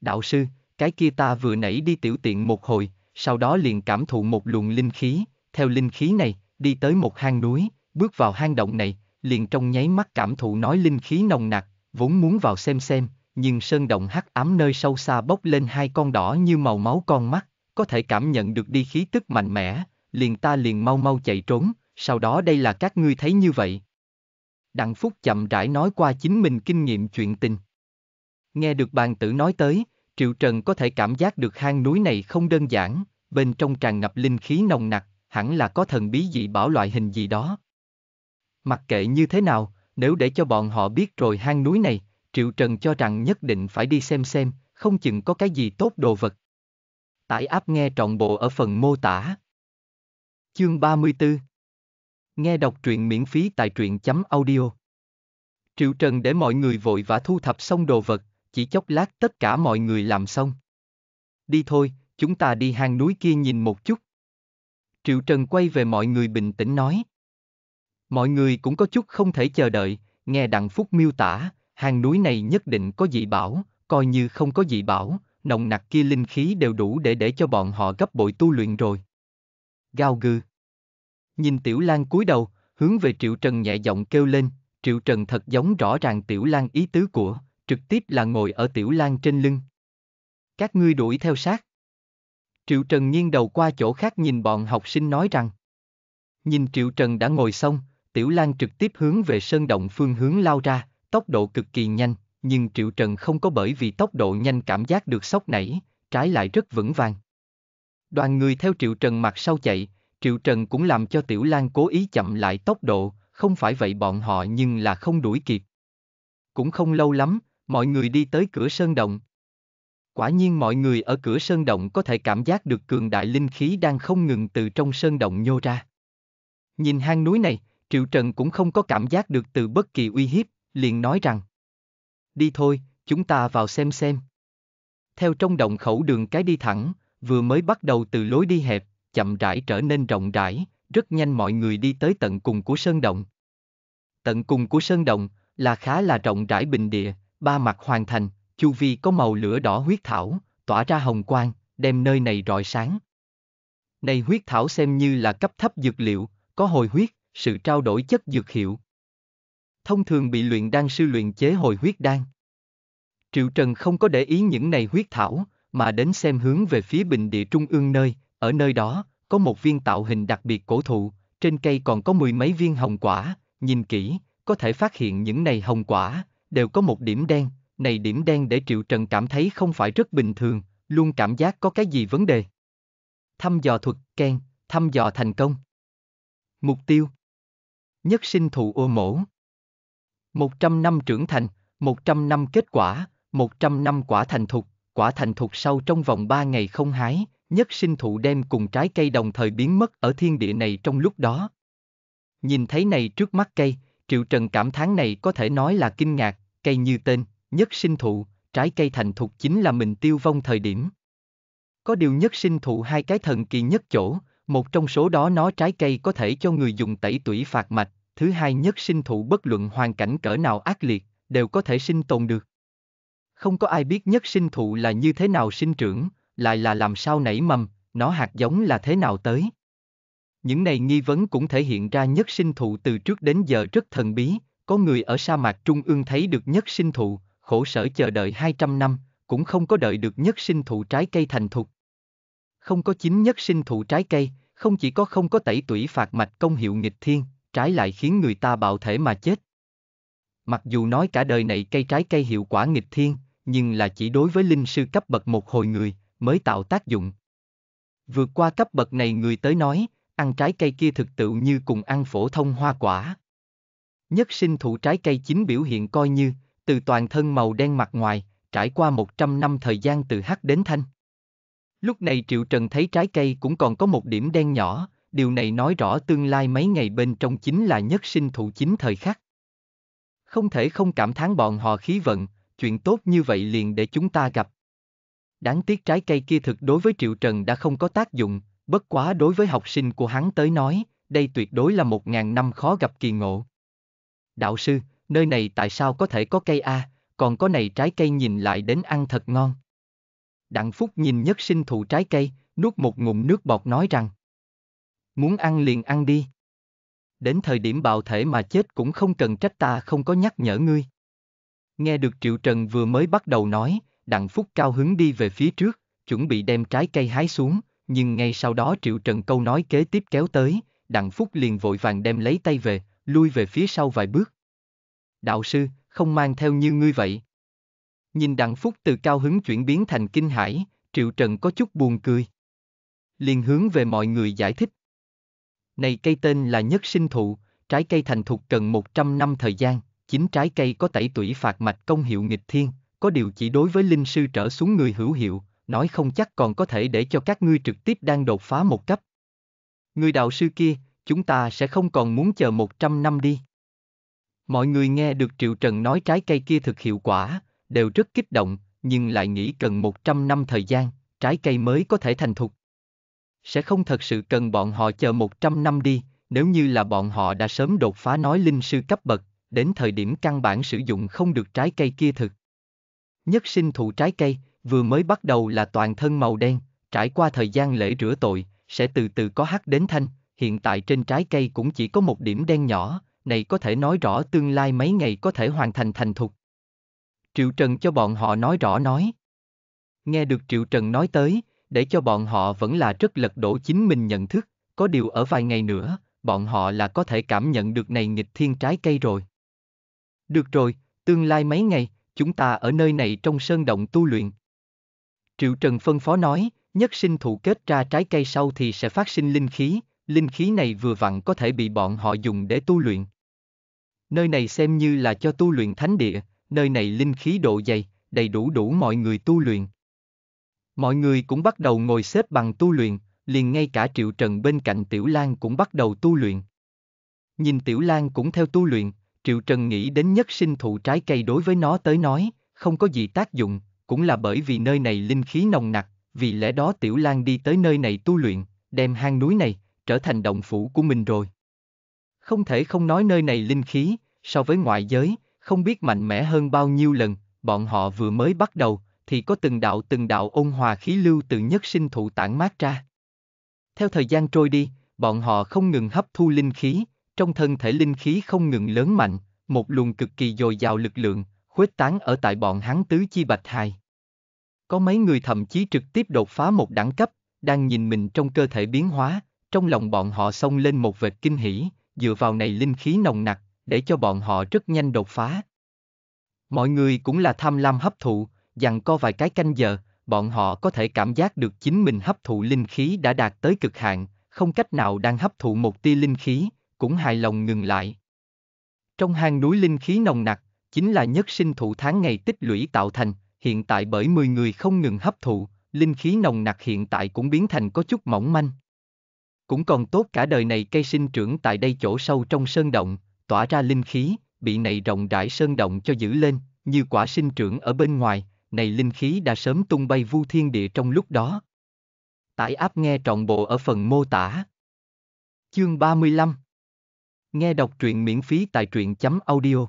Đạo sư, cái kia ta vừa nãy đi tiểu tiện một hồi, sau đó liền cảm thụ một luồng linh khí, theo linh khí này, đi tới một hang núi, bước vào hang động này, liền trong nháy mắt cảm thụ nói linh khí nồng nặc, vốn muốn vào xem xem, nhưng sơn động hắc ám nơi sâu xa bốc lên hai con đỏ như màu máu con mắt, có thể cảm nhận được đi khí tức mạnh mẽ, liền ta liền mau mau chạy trốn, sau đó đây là các ngươi thấy như vậy. Đặng Phúc chậm rãi nói qua chính mình kinh nghiệm chuyện tình. Nghe được bàn tử nói tới, Triệu Trần có thể cảm giác được hang núi này không đơn giản, bên trong tràn ngập linh khí nồng nặc, hẳn là có thần bí dị bảo loại hình gì đó. Mặc kệ như thế nào, nếu để cho bọn họ biết rồi hang núi này, Triệu Trần cho rằng nhất định phải đi xem xem, không chừng có cái gì tốt đồ vật. Tải áp nghe trọn bộ ở phần mô tả. Chương 34 Nghe đọc truyện miễn phí tại truyện chấm audio. Triệu Trần để mọi người vội vã thu thập xong đồ vật, chỉ chốc lát tất cả mọi người làm xong. Đi thôi, chúng ta đi hang núi kia nhìn một chút, Triệu Trần quay về mọi người bình tĩnh nói. Mọi người cũng có chút không thể chờ đợi, nghe Đặng Phúc miêu tả, hàng núi này nhất định có dị bảo, coi như không có dị bảo, nồng nặc kia linh khí đều đủ để để cho bọn họ gấp bội tu luyện rồi. Gao Gư Nhìn Tiểu Lan cúi đầu, hướng về Triệu Trần nhẹ giọng kêu lên, Triệu Trần thật giống rõ ràng Tiểu Lan ý tứ của, trực tiếp là ngồi ở Tiểu Lan trên lưng. Các ngươi đuổi theo sát. Triệu Trần nghiêng đầu qua chỗ khác nhìn bọn học sinh nói rằng. Nhìn Triệu Trần đã ngồi xong, Tiểu Lan trực tiếp hướng về sơn động phương hướng lao ra, tốc độ cực kỳ nhanh, nhưng Triệu Trần không có bởi vì tốc độ nhanh cảm giác được sốc nảy, trái lại rất vững vàng. Đoàn người theo Triệu Trần mặt sau chạy, Triệu Trần cũng làm cho Tiểu Lan cố ý chậm lại tốc độ, không phải vậy bọn họ nhưng là không đuổi kịp. Cũng không lâu lắm, mọi người đi tới cửa sơn động. Quả nhiên mọi người ở cửa sơn động có thể cảm giác được cường đại linh khí đang không ngừng từ trong sơn động nhô ra. Nhìn hang núi này, Triệu Trần cũng không có cảm giác được từ bất kỳ uy hiếp, liền nói rằng. Đi thôi, chúng ta vào xem xem. Theo trong động khẩu đường cái đi thẳng, vừa mới bắt đầu từ lối đi hẹp, chậm rãi trở nên rộng rãi, rất nhanh mọi người đi tới tận cùng của sơn động. Tận cùng của sơn động là khá là rộng rãi bình địa, ba mặt hoàn thành, chu vi có màu lửa đỏ huyết thảo, tỏa ra hồng quang, đem nơi này rọi sáng. Này huyết thảo xem như là cấp thấp dược liệu, có hồi huyết, sự trao đổi chất dược hiệu. Thông thường bị luyện đan sư luyện chế hồi huyết đan. Triệu Trần không có để ý những này huyết thảo, mà đến xem hướng về phía bình địa trung ương nơi, ở nơi đó, có một viên tạo hình đặc biệt cổ thụ, trên cây còn có mười mấy viên hồng quả, nhìn kỹ, có thể phát hiện những này hồng quả, đều có một điểm đen, này điểm đen để Triệu Trần cảm thấy không phải rất bình thường, luôn cảm giác có cái gì vấn đề. Thăm dò thuật, khen, thăm dò thành công. Mục tiêu Nhất sinh thụ ô mổ 100 năm trưởng thành, 100 năm kết quả, 100 năm quả thành thục, quả thành thục sau trong vòng 3 ngày không hái, nhất sinh thụ đem cùng trái cây đồng thời biến mất ở thiên địa này trong lúc đó. Nhìn thấy này trước mắt cây, Triệu Trần cảm thán này có thể nói là kinh ngạc, cây như tên, nhất sinh thụ, trái cây thành thục chính là mình tiêu vong thời điểm. Có điều nhất sinh thụ hai cái thần kỳ nhất chỗ, một trong số đó nó trái cây có thể cho người dùng tẩy tủy phạt mạch, thứ hai nhất sinh thụ bất luận hoàn cảnh cỡ nào ác liệt, đều có thể sinh tồn được. Không có ai biết nhất sinh thụ là như thế nào sinh trưởng, lại là làm sao nảy mầm, nó hạt giống là thế nào tới. Những này nghi vấn cũng thể hiện ra nhất sinh thụ từ trước đến giờ rất thần bí, có người ở sa mạc trung ương thấy được nhất sinh thụ, khổ sở chờ đợi 200 năm, cũng không có đợi được nhất sinh thụ trái cây thành thục. Không có chính nhất sinh thụ trái cây, không chỉ có không có tẩy tủy phạt mạch công hiệu nghịch thiên, trái lại khiến người ta bạo thể mà chết. Mặc dù nói cả đời này cây trái cây hiệu quả nghịch thiên, nhưng là chỉ đối với linh sư cấp bậc một hồi người, mới tạo tác dụng. Vượt qua cấp bậc này người tới nói, ăn trái cây kia thực tự như cùng ăn phổ thông hoa quả. Nhất sinh thụ trái cây chính biểu hiện coi như, từ toàn thân màu đen mặt ngoài, trải qua 100 năm thời gian từ hắc đến thanh. Lúc này Triệu Trần thấy trái cây cũng còn có một điểm đen nhỏ, điều này nói rõ tương lai mấy ngày bên trong chính là nhất sinh thụ chính thời khắc. Không thể không cảm thán bọn họ khí vận, chuyện tốt như vậy liền để chúng ta gặp. Đáng tiếc trái cây kia thực đối với Triệu Trần đã không có tác dụng, bất quá đối với học sinh của hắn tới nói, đây tuyệt đối là một ngàn năm khó gặp kỳ ngộ. Đạo sư, nơi này tại sao có thể có cây A, còn có này trái cây nhìn lại đến ăn thật ngon. Đặng Phúc nhìn nhất sinh thụ trái cây, nuốt một ngụm nước bọt nói rằng. Muốn ăn liền ăn đi. Đến thời điểm bạo thể mà chết cũng không cần trách ta không có nhắc nhở ngươi. Nghe được Triệu Trần vừa mới bắt đầu nói, Đặng Phúc cao hứng đi về phía trước, chuẩn bị đem trái cây hái xuống, nhưng ngay sau đó Triệu Trần câu nói kế tiếp kéo tới, Đặng Phúc liền vội vàng đem lấy tay về, lui về phía sau vài bước đạo sư, không mang theo như ngươi vậy. Nhìn Đặng Phúc từ cao hứng chuyển biến thành kinh hãi, Triệu Trần có chút buồn cười. Liền hướng về mọi người giải thích. Này cây tên là nhất sinh thụ, trái cây thành thục cần 100 năm thời gian, chính trái cây có tẩy tủy phạt mạch công hiệu nghịch thiên, có điều chỉ đối với linh sư trở xuống người hữu hiệu, nói không chắc còn có thể để cho các ngươi trực tiếp đang đột phá một cấp. Người đạo sư kia, chúng ta sẽ không còn muốn chờ 100 năm đi. Mọi người nghe được Triệu Trần nói trái cây kia thực hiệu quả, đều rất kích động, nhưng lại nghĩ cần 100 năm thời gian, trái cây mới có thể thành thục. Sẽ không thật sự cần bọn họ chờ 100 năm đi, nếu như là bọn họ đã sớm đột phá nói linh sư cấp bậc, đến thời điểm căn bản sử dụng không được trái cây kia thực. Nhất sinh thụ trái cây, vừa mới bắt đầu là toàn thân màu đen, trải qua thời gian lễ rửa tội, sẽ từ từ có hắc đến thanh, hiện tại trên trái cây cũng chỉ có một điểm đen nhỏ, này có thể nói rõ tương lai mấy ngày có thể hoàn thành thành thục. Triệu Trần cho bọn họ nói rõ nói. Nghe được Triệu Trần nói tới, để cho bọn họ vẫn là rất lật đổ chính mình nhận thức, có điều ở vài ngày nữa, bọn họ là có thể cảm nhận được này nghịch thiên trái cây rồi. Được rồi, tương lai mấy ngày, chúng ta ở nơi này trong sơn động tu luyện. Triệu Trần phân phó nói, nhất sinh thụ kết ra trái cây sau thì sẽ phát sinh linh khí, linh khí này vừa vặn có thể bị bọn họ dùng để tu luyện nơi này xem như là cho tu luyện thánh địa, nơi này linh khí độ dày, đầy đủ đủ mọi người tu luyện. Mọi người cũng bắt đầu ngồi xếp bằng tu luyện, liền ngay cả Triệu Trần bên cạnh Tiểu Lan cũng bắt đầu tu luyện. Nhìn Tiểu Lan cũng theo tu luyện, Triệu Trần nghĩ đến nhất sinh thụ trái cây đối với nó tới nói, không có gì tác dụng, cũng là bởi vì nơi này linh khí nồng nặc, vì lẽ đó Tiểu Lan đi tới nơi này tu luyện, đem hang núi này, trở thành động phủ của mình rồi. Không thể không nói nơi này linh khí, so với ngoại giới, không biết mạnh mẽ hơn bao nhiêu lần, bọn họ vừa mới bắt đầu, thì có từng đạo từng đạo ôn hòa khí lưu từ nhất sinh thụ tản mát ra. Theo thời gian trôi đi, bọn họ không ngừng hấp thu linh khí, trong thân thể linh khí không ngừng lớn mạnh, một luồng cực kỳ dồi dào lực lượng, khuếch tán ở tại bọn hắn tứ chi bạch hài. Có mấy người thậm chí trực tiếp đột phá một đẳng cấp, đang nhìn mình trong cơ thể biến hóa, trong lòng bọn họ xông lên một vệt kinh hỉ, dựa vào này linh khí nồng nặc, để cho bọn họ rất nhanh đột phá. Mọi người cũng là tham lam hấp thụ, dặn co vài cái canh giờ, bọn họ có thể cảm giác được chính mình hấp thụ linh khí đã đạt tới cực hạn, không cách nào đang hấp thụ một tia linh khí, cũng hài lòng ngừng lại. Trong hang núi linh khí nồng nặc, chính là nhất sinh thụ tháng ngày tích lũy tạo thành, hiện tại bởi 10 người không ngừng hấp thụ, linh khí nồng nặc hiện tại cũng biến thành có chút mỏng manh. Cũng còn tốt cả đời này cây sinh trưởng tại đây chỗ sâu trong sơn động, tỏa ra linh khí, bị này rộng rãi sơn động cho giữ lên, như quả sinh trưởng ở bên ngoài, này linh khí đã sớm tung bay vu thiên địa trong lúc đó. Tải áp nghe trọn bộ ở phần mô tả. Chương 35 Nghe đọc truyện miễn phí tại truyện chấm audio.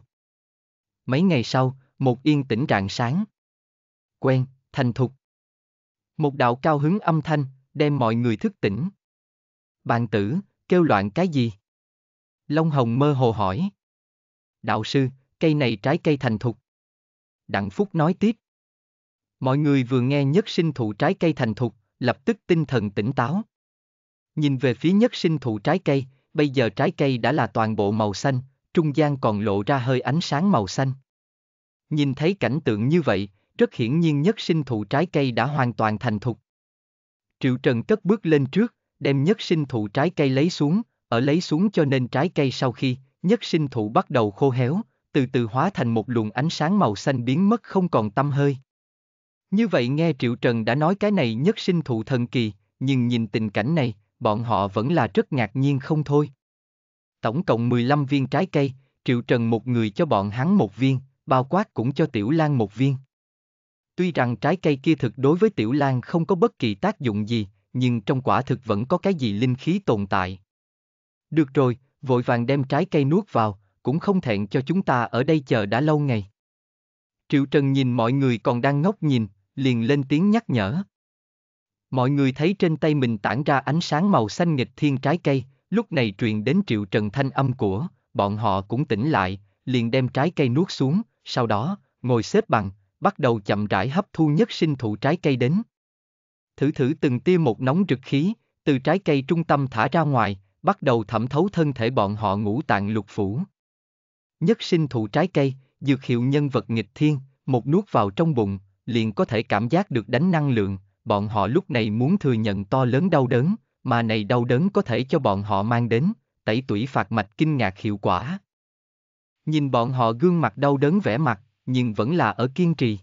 Mấy ngày sau, một yên tĩnh rạng sáng. Quen, thành thục. Một đạo cao hứng âm thanh, đem mọi người thức tỉnh. Bàn tử, kêu loạn cái gì? Long Hồng mơ hồ hỏi. Đạo sư, cây này trái cây thành thục. Đặng Phúc nói tiếp. Mọi người vừa nghe nhất sinh thụ trái cây thành thục, lập tức tinh thần tỉnh táo. Nhìn về phía nhất sinh thụ trái cây, bây giờ trái cây đã là toàn bộ màu xanh, trung gian còn lộ ra hơi ánh sáng màu xanh. Nhìn thấy cảnh tượng như vậy, rất hiển nhiên nhất sinh thụ trái cây đã hoàn toàn thành thục. Triệu Trần cất bước lên trước, đem nhất sinh thụ trái cây lấy xuống, ở lấy xuống cho nên trái cây sau khi, nhất sinh thụ bắt đầu khô héo, từ từ hóa thành một luồng ánh sáng màu xanh biến mất không còn tâm hơi. Như vậy nghe Triệu Trần đã nói cái này nhất sinh thụ thần kỳ, nhưng nhìn tình cảnh này, bọn họ vẫn là rất ngạc nhiên không thôi. Tổng cộng 15 viên trái cây, Triệu Trần một người cho bọn hắn một viên, bao quát cũng cho Tiểu Lan một viên. Tuy rằng trái cây kia thực đối với Tiểu Lan không có bất kỳ tác dụng gì, nhưng trong quả thực vẫn có cái gì linh khí tồn tại, được rồi, vội vàng đem trái cây nuốt vào, cũng không thẹn cho chúng ta ở đây chờ đã lâu ngày. Triệu Trần nhìn mọi người còn đang ngốc nhìn, liền lên tiếng nhắc nhở. Mọi người thấy trên tay mình tản ra ánh sáng màu xanh nghịch thiên trái cây, lúc này truyền đến Triệu Trần thanh âm của, bọn họ cũng tỉnh lại, liền đem trái cây nuốt xuống, sau đó, ngồi xếp bằng, bắt đầu chậm rãi hấp thu nhất sinh thụ trái cây đến. Thử thử từng tia một nóng rực khí, từ trái cây trung tâm thả ra ngoài, bắt đầu thẩm thấu thân thể bọn họ ngũ tạng lục phủ. Nhất sinh thụ trái cây, dược hiệu nhân vật nghịch thiên, một nuốt vào trong bụng, liền có thể cảm giác được đánh năng lượng, bọn họ lúc này muốn thừa nhận to lớn đau đớn, mà này đau đớn có thể cho bọn họ mang đến, tẩy tủy phạt mạch kinh ngạc hiệu quả. Nhìn bọn họ gương mặt đau đớn vẻ mặt, nhưng vẫn là ở kiên trì.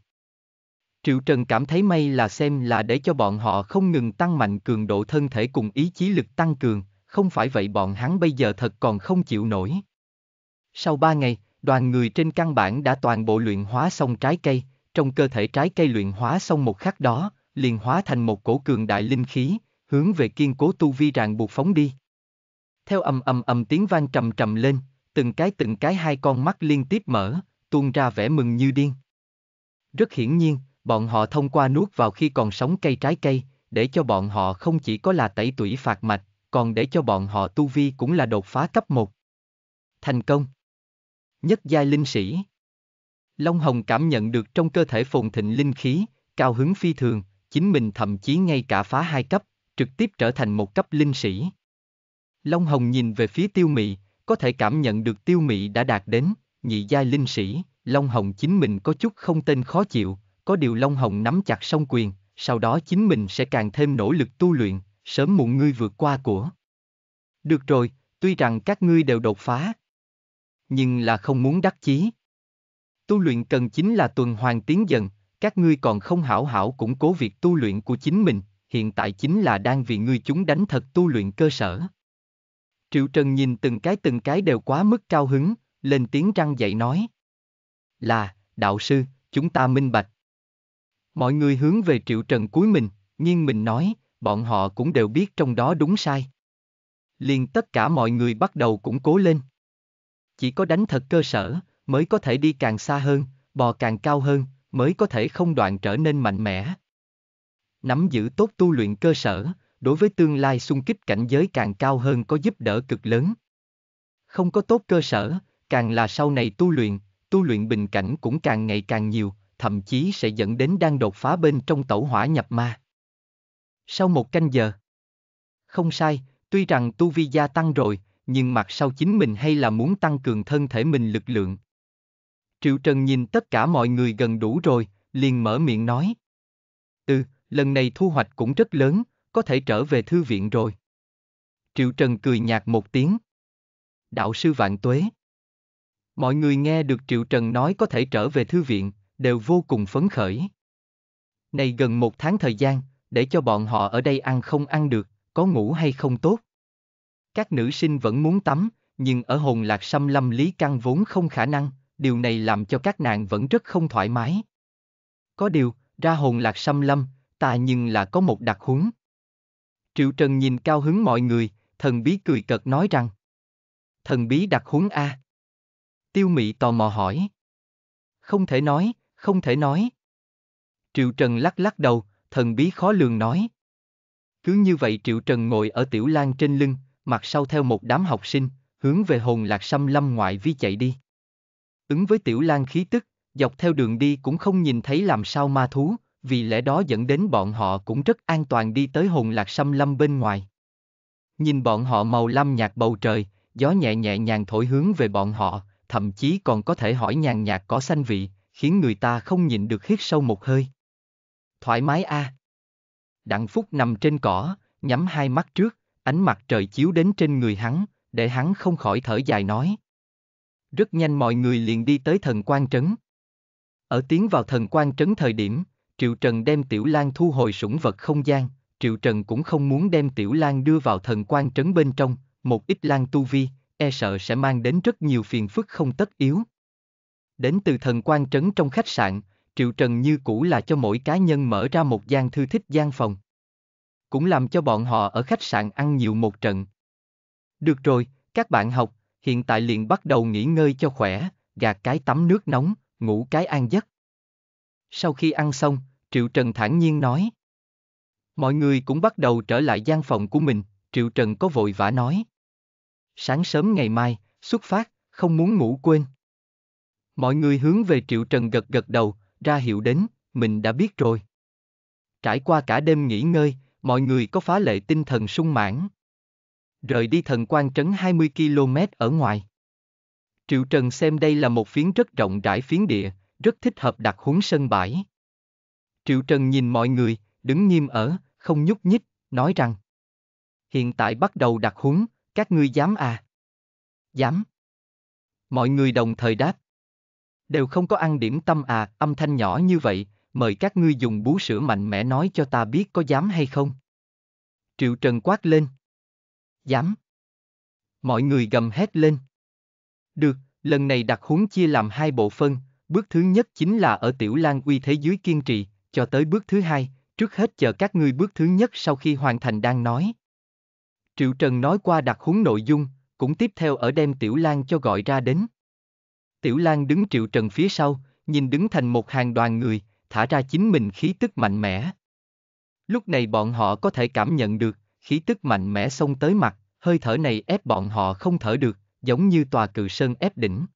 Triệu Trần cảm thấy may là xem là để cho bọn họ không ngừng tăng mạnh cường độ thân thể cùng ý chí lực tăng cường, không phải vậy bọn hắn bây giờ thật còn không chịu nổi. Sau ba ngày, đoàn người trên căn bản đã toàn bộ luyện hóa xong trái cây, trong cơ thể trái cây luyện hóa xong một khắc đó, liền hóa thành một cổ cường đại linh khí, hướng về kiên cố tu vi ràng buộc phóng đi. Theo ầm ầm ầm tiếng vang trầm trầm lên, từng cái từng cái hai con mắt liên tiếp mở, tuôn ra vẻ mừng như điên. Rất hiển nhiên, bọn họ thông qua nuốt vào khi còn sống cây trái cây, để cho bọn họ không chỉ có là tẩy tủy phạt mạch, còn để cho bọn họ tu vi cũng là đột phá cấp 1. Thành công. Nhất giai linh sĩ. Long Hồng cảm nhận được trong cơ thể phồn thịnh linh khí, cao hứng phi thường, chính mình thậm chí ngay cả phá hai cấp, trực tiếp trở thành một cấp linh sĩ. Long Hồng nhìn về phía tiêu mị, có thể cảm nhận được tiêu mị đã đạt đến, nhị giai linh sĩ, Long Hồng chính mình có chút không tên khó chịu, có điều Long Hồng nắm chặt song quyền, sau đó chính mình sẽ càng thêm nỗ lực tu luyện, sớm muộn ngươi vượt qua của. Được rồi, tuy rằng các ngươi đều đột phá, nhưng là không muốn đắc chí. Tu luyện cần chính là tuần hoàn tiến dần, các ngươi còn không hảo hảo củng cố việc tu luyện của chính mình, hiện tại chính là đang vì ngươi chúng đánh thật tu luyện cơ sở. Triệu Trần nhìn từng cái từng cái đều quá mức cao hứng, lên tiếng răng dậy nói. Là, đạo sư, chúng ta minh bạch. Mọi người hướng về Triệu Trần cuối mình, nghiêng mình nói, bọn họ cũng đều biết trong đó đúng sai. Liền tất cả mọi người bắt đầu cũng cố lên. Chỉ có đánh thật cơ sở, mới có thể đi càng xa hơn, bò càng cao hơn, mới có thể không đoạn trở nên mạnh mẽ. Nắm giữ tốt tu luyện cơ sở, đối với tương lai xung kích cảnh giới càng cao hơn có giúp đỡ cực lớn. Không có tốt cơ sở, càng là sau này tu luyện, tu luyện bình cảnh cũng càng ngày càng nhiều, thậm chí sẽ dẫn đến đang đột phá bên trong tẩu hỏa nhập ma sau một canh giờ. Không sai, tuy rằng tu vi gia tăng rồi, nhưng mặt sau chính mình hay là muốn tăng cường thân thể mình lực lượng. Triệu Trần nhìn tất cả mọi người gần đủ rồi, liền mở miệng nói. Ừ, lần này thu hoạch cũng rất lớn, có thể trở về thư viện rồi. Triệu Trần cười nhạt một tiếng. Đạo sư Vạn Tuế. Mọi người nghe được Triệu Trần nói có thể trở về thư viện, đều vô cùng phấn khởi. Này gần một tháng thời gian, để cho bọn họ ở đây ăn không ăn được, có ngủ hay không tốt. Các nữ sinh vẫn muốn tắm, nhưng ở hồn lạc xâm lâm lý căn vốn không khả năng, điều này làm cho các nàng vẫn rất không thoải mái. Có điều, ra hồn lạc xâm lâm, ta nhưng là có một đặc huấn. Triệu Trần nhìn cao hứng mọi người, thần bí cười cợt nói rằng. Thần bí đặc huấn A. Tiêu mị tò mò hỏi. Không thể nói, không thể nói. Triệu Trần lắc lắc đầu, thần bí khó lường nói. Cứ như vậy Triệu Trần ngồi ở Tiểu Lan trên lưng, mặt sau theo một đám học sinh, hướng về hồn lạc xăm lâm ngoại vi chạy đi. Ứng với Tiểu Lan khí tức, dọc theo đường đi cũng không nhìn thấy làm sao ma thú, vì lẽ đó dẫn đến bọn họ cũng rất an toàn đi tới hồn lạc xăm lâm bên ngoài. Nhìn bọn họ màu lam nhạt bầu trời, gió nhẹ nhẹ nhàng thổi hướng về bọn họ, thậm chí còn có thể hỏi nhàn nhạt có xanh vị, khiến người ta không nhìn được hít sâu một hơi thoải mái a. À. Đặng Phúc nằm trên cỏ, nhắm hai mắt trước, ánh mặt trời chiếu đến trên người hắn, để hắn không khỏi thở dài nói. Rất nhanh mọi người liền đi tới thần quan trấn. Ở tiến vào thần quan trấn thời điểm, Triệu Trần đem Tiểu Lan thu hồi sủng vật không gian, Triệu Trần cũng không muốn đem Tiểu Lan đưa vào thần quan trấn bên trong, một ít Lan tu vi, e sợ sẽ mang đến rất nhiều phiền phức không tất yếu. Đến từ thần quan trấn trong khách sạn, Triệu Trần như cũ là cho mỗi cá nhân mở ra một gian thư thích gian phòng. Cũng làm cho bọn họ ở khách sạn ăn nhiều một trận. Được rồi, các bạn học, hiện tại liền bắt đầu nghỉ ngơi cho khỏe, gạt cái tắm nước nóng, ngủ cái an giấc. Sau khi ăn xong, Triệu Trần thản nhiên nói. Mọi người cũng bắt đầu trở lại gian phòng của mình, Triệu Trần có vội vã nói. Sáng sớm ngày mai, xuất phát, không muốn ngủ quên. Mọi người hướng về Triệu Trần gật gật đầu, ra hiệu đến, mình đã biết rồi. Trải qua cả đêm nghỉ ngơi, mọi người có phá lệ tinh thần sung mãn. Rời đi thần quan trấn 20 km ở ngoài. Triệu Trần xem đây là một phiến rất rộng rãi phiến địa, rất thích hợp đặt huống sân bãi. Triệu Trần nhìn mọi người, đứng nghiêm ở, không nhúc nhích, nói rằng Hiện tại bắt đầu đặt huống, các ngươi dám à? Dám. Mọi người đồng thời đáp, đều không có ăn điểm tâm à, âm thanh nhỏ như vậy, mời các ngươi dùng bú sữa mạnh mẽ nói cho ta biết có dám hay không. Triệu Trần quát lên. Dám. Mọi người gầm hét lên. Được, lần này đặt huấn chia làm hai bộ phân, bước thứ nhất chính là ở Tiểu Lan uy thế dưới kiên trì, cho tới bước thứ hai, trước hết chờ các ngươi bước thứ nhất sau khi hoàn thành đang nói. Triệu Trần nói qua đặt huấn nội dung, cũng tiếp theo ở đem Tiểu Lan cho gọi ra đến. Tiểu Lan đứng triệu trần phía sau, nhìn đứng thành một hàng đoàn người, thả ra chính mình khí tức mạnh mẽ. Lúc này bọn họ có thể cảm nhận được, khí tức mạnh mẽ xông tới mặt, hơi thở này ép bọn họ không thở được, giống như tòa cự sơn ép đỉnh.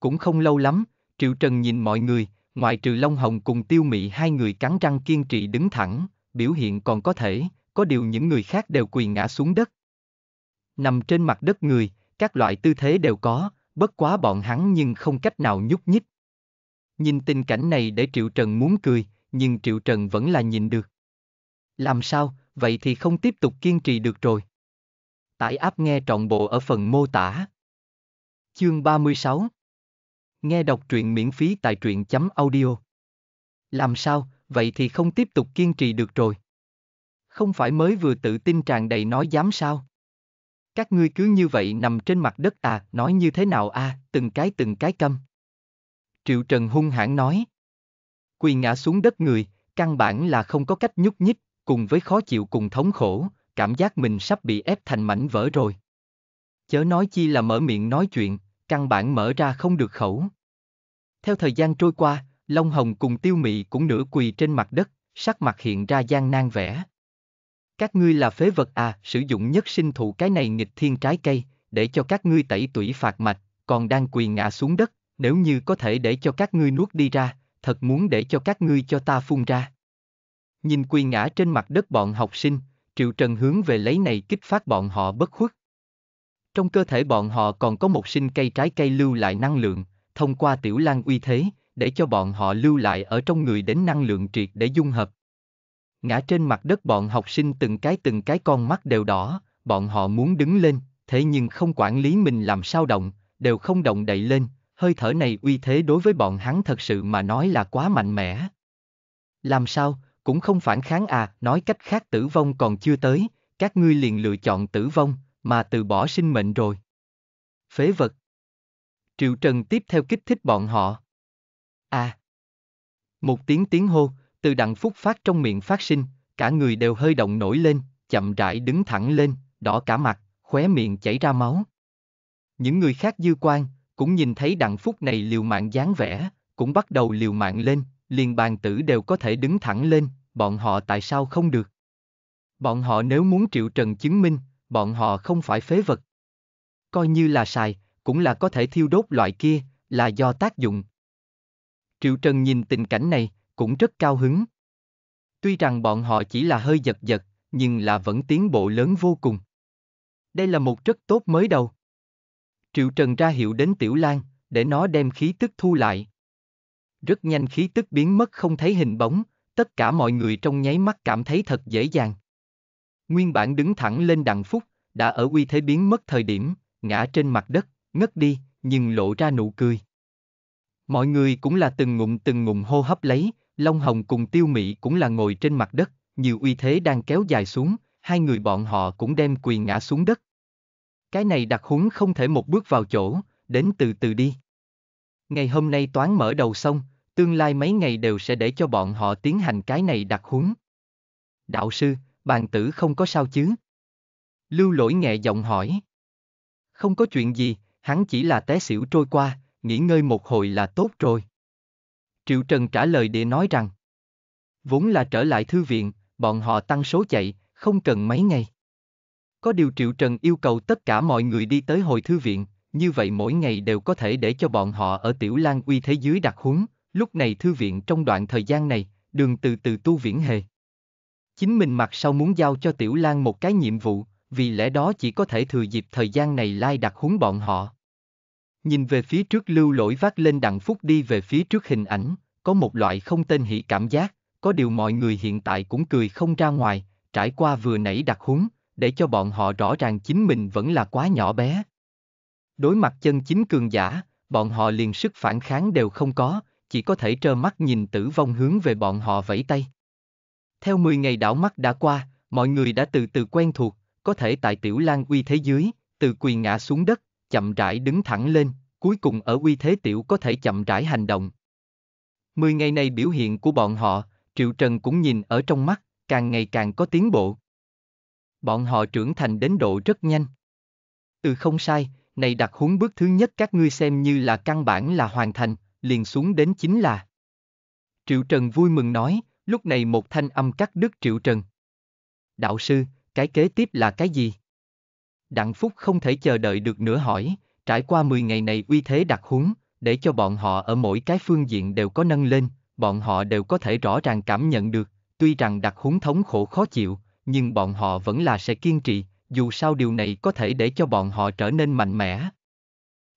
Cũng không lâu lắm, Triệu Trần nhìn mọi người, ngoại trừ Long Hồng cùng Tiêu Mị hai người cắn răng kiên trì đứng thẳng, biểu hiện còn có thể, có điều những người khác đều quỳ ngã xuống đất. Nằm trên mặt đất người, các loại tư thế đều có, bất quá bọn hắn nhưng không cách nào nhúc nhích. Nhìn tình cảnh này để Triệu Trần muốn cười, nhưng Triệu Trần vẫn là nhìn được. Làm sao, vậy thì không tiếp tục kiên trì được rồi. Tải áp nghe trọn bộ ở phần mô tả. Chương 36 Nghe đọc truyện miễn phí tại truyện chấm audio. Làm sao, vậy thì không tiếp tục kiên trì được rồi. Không phải mới vừa tự tin tràn đầy nói dám sao? Các ngươi cứ như vậy nằm trên mặt đất à, nói như thế nào a, à, từng cái từng cái câm. Triệu Trần hung hãn nói. Quỳ ngã xuống đất người, căn bản là không có cách nhúc nhích, cùng với khó chịu cùng thống khổ, cảm giác mình sắp bị ép thành mảnh vỡ rồi. Chớ nói chi là mở miệng nói chuyện, căn bản mở ra không được khẩu. Theo thời gian trôi qua, Long Hồng cùng Tiêu Mị cũng nửa quỳ trên mặt đất, sắc mặt hiện ra gian nan vẻ. Các ngươi là phế vật à, sử dụng nhất sinh thụ cái này nghịch thiên trái cây, để cho các ngươi tẩy tủy phạt mạch, còn đang quỳ ngã xuống đất, nếu như có thể để cho các ngươi nuốt đi ra, thật muốn để cho các ngươi cho ta phun ra. Nhìn quỳ ngã trên mặt đất bọn học sinh, Triệu Trần hướng về lấy này kích phát bọn họ bất khuất. Trong cơ thể bọn họ còn có một sinh cây trái cây lưu lại năng lượng, thông qua tiểu lang uy thế, để cho bọn họ lưu lại ở trong người đến năng lượng triệt để dung hợp ngã trên mặt đất bọn học sinh từng cái từng cái con mắt đều đỏ, bọn họ muốn đứng lên, thế nhưng không quản lý mình làm sao động, đều không động đậy lên, hơi thở này uy thế đối với bọn hắn thật sự mà nói là quá mạnh mẽ. Làm sao, cũng không phản kháng à, nói cách khác tử vong còn chưa tới, các ngươi liền lựa chọn tử vong, mà từ bỏ sinh mệnh rồi. Phế vật. Triệu Trần tiếp theo kích thích bọn họ. À. Một tiếng tiếng hô, từ đặng phúc phát trong miệng phát sinh, cả người đều hơi động nổi lên, chậm rãi đứng thẳng lên, đỏ cả mặt, khóe miệng chảy ra máu. Những người khác dư quan, cũng nhìn thấy đặng phúc này liều mạng dáng vẻ, cũng bắt đầu liều mạng lên, liền bàn tử đều có thể đứng thẳng lên, bọn họ tại sao không được? Bọn họ nếu muốn triệu trần chứng minh, bọn họ không phải phế vật. Coi như là xài, cũng là có thể thiêu đốt loại kia, là do tác dụng. Triệu Trần nhìn tình cảnh này, cũng rất cao hứng. Tuy rằng bọn họ chỉ là hơi giật giật, nhưng là vẫn tiến bộ lớn vô cùng. Đây là một rất tốt mới đầu. Triệu Trần ra hiệu đến Tiểu Lan, để nó đem khí tức thu lại. Rất nhanh khí tức biến mất không thấy hình bóng, tất cả mọi người trong nháy mắt cảm thấy thật dễ dàng. Nguyên bản đứng thẳng lên đằng phúc, đã ở uy thế biến mất thời điểm, ngã trên mặt đất, ngất đi, nhưng lộ ra nụ cười. Mọi người cũng là từng ngụm từng ngụm hô hấp lấy, Long Hồng cùng Tiêu Mỹ cũng là ngồi trên mặt đất, nhiều uy thế đang kéo dài xuống, hai người bọn họ cũng đem quyền ngã xuống đất. Cái này đặc huấn không thể một bước vào chỗ, đến từ từ đi. Ngày hôm nay toán mở đầu xong, tương lai mấy ngày đều sẽ để cho bọn họ tiến hành cái này đặc huấn. Đạo sư, bàn tử không có sao chứ? Lưu lỗi nhẹ giọng hỏi. Không có chuyện gì, hắn chỉ là té xỉu trôi qua, nghỉ ngơi một hồi là tốt rồi. Triệu Trần trả lời để nói rằng. Vốn là trở lại thư viện, bọn họ tăng số chạy, không cần mấy ngày. Có điều Triệu Trần yêu cầu tất cả mọi người đi tới hồi thư viện, như vậy mỗi ngày đều có thể để cho bọn họ ở Tiểu Lan uy thế dưới đặc huống, lúc này thư viện trong đoạn thời gian này, đường từ từ tu viễn hề. Chính mình mặt sau muốn giao cho Tiểu Lan một cái nhiệm vụ, vì lẽ đó chỉ có thể thừa dịp thời gian này lai đặc huống bọn họ. Nhìn về phía trước lưu lỗi vác lên đặng phúc đi về phía trước hình ảnh, có một loại không tên hỉ cảm giác, có điều mọi người hiện tại cũng cười không ra ngoài, trải qua vừa nãy đặt húng, để cho bọn họ rõ ràng chính mình vẫn là quá nhỏ bé. Đối mặt chân chính cường giả, bọn họ liền sức phản kháng đều không có, chỉ có thể trơ mắt nhìn tử vong hướng về bọn họ vẫy tay. Theo 10 ngày đảo mắt đã qua, mọi người đã từ từ quen thuộc, có thể tại tiểu lan uy thế dưới, từ quỳ ngã xuống đất, chậm rãi đứng thẳng lên, cuối cùng ở uy thế tiểu có thể chậm rãi hành động, Mười ngày này biểu hiện của bọn họ, Triệu Trần cũng nhìn ở trong mắt, càng ngày càng có tiến bộ. Bọn họ trưởng thành đến độ rất nhanh. Từ không sai, này đặt huấn bước thứ nhất các ngươi xem như là căn bản là hoàn thành, liền xuống đến chính là. Triệu Trần vui mừng nói, lúc này một thanh âm cắt đứt Triệu Trần. Đạo sư, cái kế tiếp là cái gì? Đặng Phúc không thể chờ đợi được nữa hỏi, trải qua 10 ngày này uy thế đặt huấn để cho bọn họ ở mỗi cái phương diện đều có nâng lên, bọn họ đều có thể rõ ràng cảm nhận được, tuy rằng đặc huống thống khổ khó chịu, nhưng bọn họ vẫn là sẽ kiên trì, dù sao điều này có thể để cho bọn họ trở nên mạnh mẽ.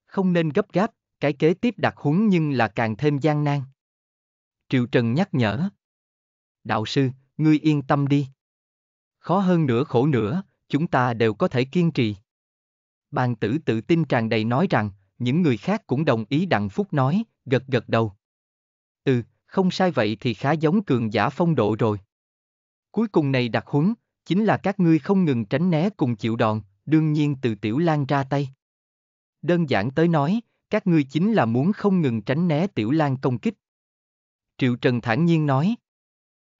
Không nên gấp gáp, cái kế tiếp đặc huống nhưng là càng thêm gian nan. Triệu Trần nhắc nhở. Đạo sư, ngươi yên tâm đi. Khó hơn nữa khổ nữa, chúng ta đều có thể kiên trì. Bàn tử tự tin tràn đầy nói rằng, những người khác cũng đồng ý Đặng Phúc nói, gật gật đầu. Ừ, không sai vậy thì khá giống cường giả phong độ rồi. Cuối cùng này đặc huấn, chính là các ngươi không ngừng tránh né cùng chịu đòn, đương nhiên từ tiểu lan ra tay. Đơn giản tới nói, các ngươi chính là muốn không ngừng tránh né tiểu lan công kích. Triệu Trần thản nhiên nói.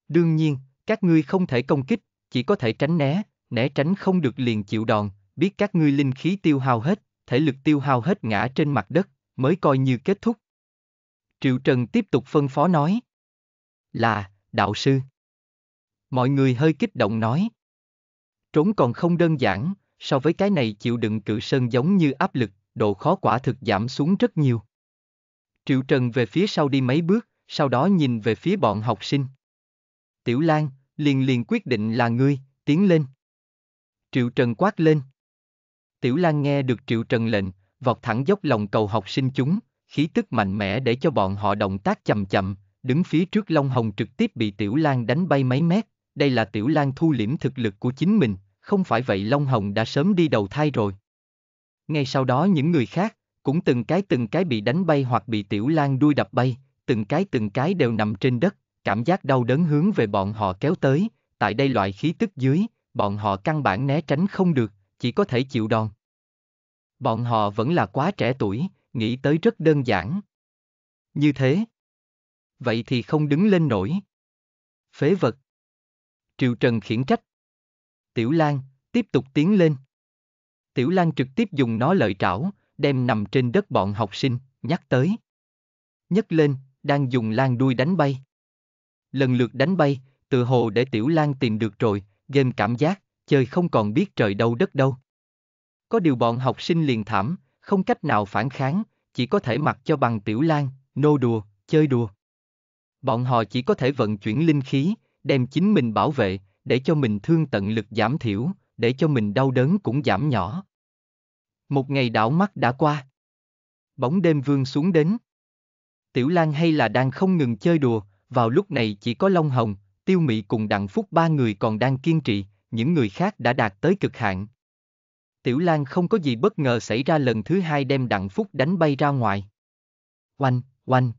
Đương nhiên, các ngươi không thể công kích, chỉ có thể tránh né, né tránh không được liền chịu đòn, biết các ngươi linh khí tiêu hao hết, thể lực tiêu hao hết ngã trên mặt đất, mới coi như kết thúc. Triệu Trần tiếp tục phân phó nói. Là, đạo sư. Mọi người hơi kích động nói. Trốn còn không đơn giản, so với cái này chịu đựng cự sơn giống như áp lực, độ khó quả thực giảm xuống rất nhiều. Triệu Trần về phía sau đi mấy bước, sau đó nhìn về phía bọn học sinh. Tiểu Lan, liền liền quyết định là ngươi, tiến lên. Triệu Trần quát lên. Tiểu Lan nghe được Triệu Trần lệnh, vọt thẳng dốc lòng cầu học sinh chúng, khí tức mạnh mẽ để cho bọn họ động tác chậm chậm, đứng phía trước Long Hồng trực tiếp bị Tiểu Lan đánh bay mấy mét, đây là Tiểu Lan thu liễm thực lực của chính mình, không phải vậy Long Hồng đã sớm đi đầu thai rồi. Ngay sau đó những người khác, cũng từng cái từng cái bị đánh bay hoặc bị Tiểu Lan đuôi đập bay, từng cái từng cái đều nằm trên đất, cảm giác đau đớn hướng về bọn họ kéo tới, tại đây loại khí tức dưới, bọn họ căn bản né tránh không được, chỉ có thể chịu đòn bọn họ vẫn là quá trẻ tuổi, nghĩ tới rất đơn giản. Như thế. Vậy thì không đứng lên nổi. Phế vật. Triệu Trần khiển trách. Tiểu Lan, tiếp tục tiến lên. Tiểu Lan trực tiếp dùng nó lợi trảo, đem nằm trên đất bọn học sinh, nhắc tới. Nhấc lên, đang dùng lan đuôi đánh bay. Lần lượt đánh bay, tự hồ để Tiểu Lan tìm được rồi, game cảm giác, chơi không còn biết trời đâu đất đâu. Có điều bọn học sinh liền thảm, không cách nào phản kháng, chỉ có thể mặc cho bằng tiểu lan, nô đùa, chơi đùa. Bọn họ chỉ có thể vận chuyển linh khí, đem chính mình bảo vệ, để cho mình thương tận lực giảm thiểu, để cho mình đau đớn cũng giảm nhỏ. Một ngày đảo mắt đã qua. Bóng đêm vương xuống đến. Tiểu Lan hay là đang không ngừng chơi đùa, vào lúc này chỉ có Long Hồng, Tiêu Mị cùng Đặng Phúc ba người còn đang kiên trì, những người khác đã đạt tới cực hạn, Tiểu Lan không có gì bất ngờ xảy ra lần thứ hai đem Đặng Phúc đánh bay ra ngoài. Oanh, oanh.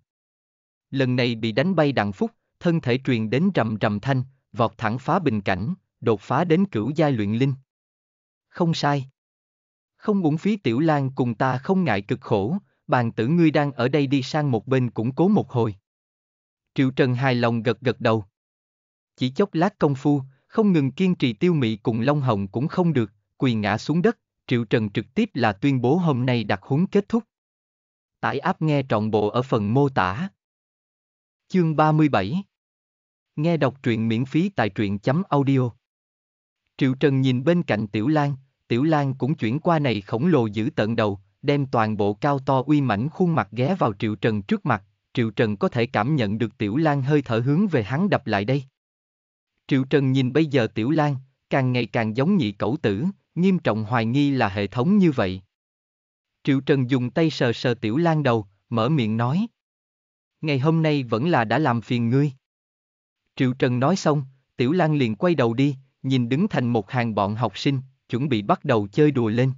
Lần này bị đánh bay Đặng Phúc, thân thể truyền đến rầm rầm thanh, vọt thẳng phá bình cảnh, đột phá đến cửu giai luyện linh. Không sai. Không uổng phí Tiểu Lan cùng ta không ngại cực khổ, bàn tử ngươi đang ở đây đi sang một bên củng cố một hồi. Triệu Trần hài lòng gật gật đầu. Chỉ chốc lát công phu, không ngừng kiên trì tiêu mị cùng Long Hồng cũng không được, quỳ ngã xuống đất, Triệu Trần trực tiếp là tuyên bố hôm nay đặc huấn kết thúc. Tải áp nghe trọn bộ ở phần mô tả. Chương 37 Nghe đọc truyện miễn phí tại truyện chấm audio. Triệu Trần nhìn bên cạnh Tiểu Lan, Tiểu Lan cũng chuyển qua này khổng lồ giữ tận đầu, đem toàn bộ cao to uy mảnh khuôn mặt ghé vào Triệu Trần trước mặt, Triệu Trần có thể cảm nhận được Tiểu Lan hơi thở hướng về hắn đập lại đây. Triệu Trần nhìn bây giờ Tiểu Lan, càng ngày càng giống nhị cẩu tử, nghiêm trọng hoài nghi là hệ thống như vậy. Triệu Trần dùng tay sờ sờ Tiểu Lan đầu, mở miệng nói. Ngày hôm nay vẫn là đã làm phiền ngươi. Triệu Trần nói xong, Tiểu Lan liền quay đầu đi, nhìn đứng thành một hàng bọn học sinh, chuẩn bị bắt đầu chơi đùa lên.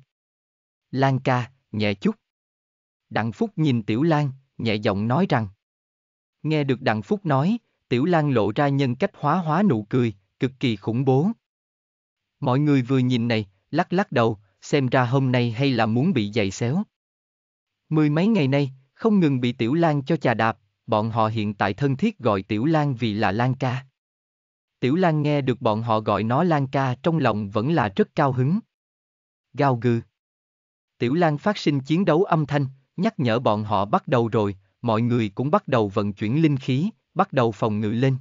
Lan ca, nhẹ chút. Đặng Phúc nhìn Tiểu Lan, nhẹ giọng nói rằng. Nghe được Đặng Phúc nói, Tiểu Lan lộ ra nhân cách hóa hóa nụ cười, cực kỳ khủng bố. Mọi người vừa nhìn này, lắc lắc đầu, xem ra hôm nay hay là muốn bị giày xéo. Mười mấy ngày nay, không ngừng bị Tiểu Lan cho chà đạp, bọn họ hiện tại thân thiết gọi Tiểu Lan vì là Lan ca. Tiểu Lan nghe được bọn họ gọi nó Lan ca trong lòng vẫn là rất cao hứng. Gao gừ. Tiểu Lan phát sinh chiến đấu âm thanh, nhắc nhở bọn họ bắt đầu rồi, mọi người cũng bắt đầu vận chuyển linh khí, bắt đầu phòng ngự lên.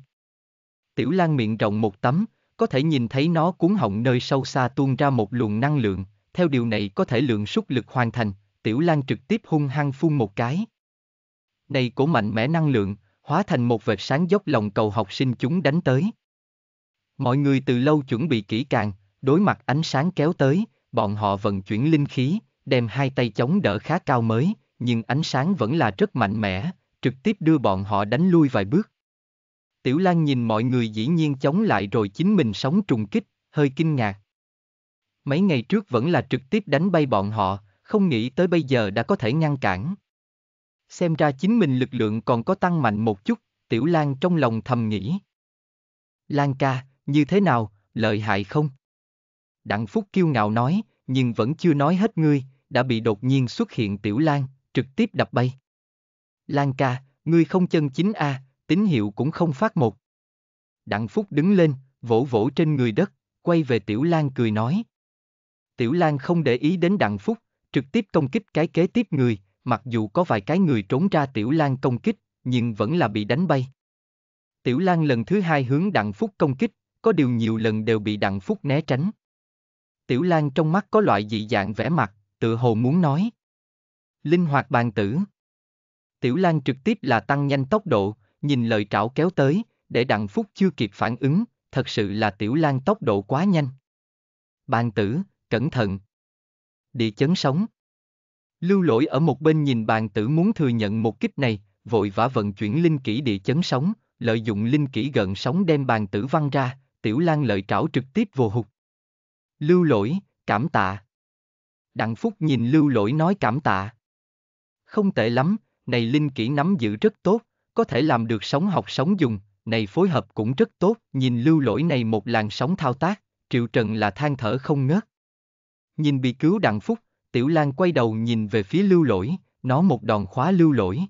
Tiểu Lan miệng rộng một tấm, có thể nhìn thấy nó cuốn họng nơi sâu xa tuôn ra một luồng năng lượng, theo điều này có thể lượng súc lực hoàn thành, Tiểu Lan trực tiếp hung hăng phun một cái. Này cổ mạnh mẽ năng lượng, hóa thành một vệt sáng dốc lòng cầu học sinh chúng đánh tới. Mọi người từ lâu chuẩn bị kỹ càng, đối mặt ánh sáng kéo tới, bọn họ vận chuyển linh khí, đem hai tay chống đỡ khá cao mới, nhưng ánh sáng vẫn là rất mạnh mẽ, trực tiếp đưa bọn họ đánh lui vài bước. Tiểu Lan nhìn mọi người dĩ nhiên chống lại rồi chính mình sống trùng kích, hơi kinh ngạc. Mấy ngày trước vẫn là trực tiếp đánh bay bọn họ, không nghĩ tới bây giờ đã có thể ngăn cản. Xem ra chính mình lực lượng còn có tăng mạnh một chút, Tiểu Lan trong lòng thầm nghĩ. Lan ca, như thế nào, lợi hại không? Đặng Phúc kiêu ngạo nói, nhưng vẫn chưa nói hết ngươi, đã bị đột nhiên xuất hiện Tiểu Lan, trực tiếp đập bay. Lan ca, ngươi không chân chính a, à, tín hiệu cũng không phát một. Đặng Phúc đứng lên, vỗ vỗ trên người đất, quay về Tiểu Lan cười nói. Tiểu Lan không để ý đến Đặng Phúc, trực tiếp công kích cái kế tiếp người, mặc dù có vài cái người trốn ra Tiểu Lan công kích, nhưng vẫn là bị đánh bay. Tiểu Lan lần thứ hai hướng Đặng Phúc công kích, có điều nhiều lần đều bị Đặng Phúc né tránh. Tiểu Lan trong mắt có loại dị dạng vẻ mặt, tự hồ muốn nói. Linh hoạt bàn tử. Tiểu Lan trực tiếp là tăng nhanh tốc độ, nhìn lời trảo kéo tới, để đặng phúc chưa kịp phản ứng, thật sự là tiểu lang tốc độ quá nhanh. Bàn tử, cẩn thận. Địa chấn sống. Lưu lỗi ở một bên nhìn bàn tử muốn thừa nhận một kích này, vội vã vận chuyển linh kỹ địa chấn sống, lợi dụng linh kỹ gần sóng đem bàn tử văng ra, tiểu lang lợi trảo trực tiếp vô hụt. Lưu lỗi, cảm tạ. Đặng Phúc nhìn lưu lỗi nói cảm tạ. Không tệ lắm, này linh kỹ nắm giữ rất tốt, có thể làm được sống học sống dùng, này phối hợp cũng rất tốt, nhìn lưu lỗi này một làn sóng thao tác, Triệu Trần là than thở không ngớt. Nhìn bị cứu đặng phúc, Tiểu Lan quay đầu nhìn về phía lưu lỗi, nó một đòn khóa lưu lỗi.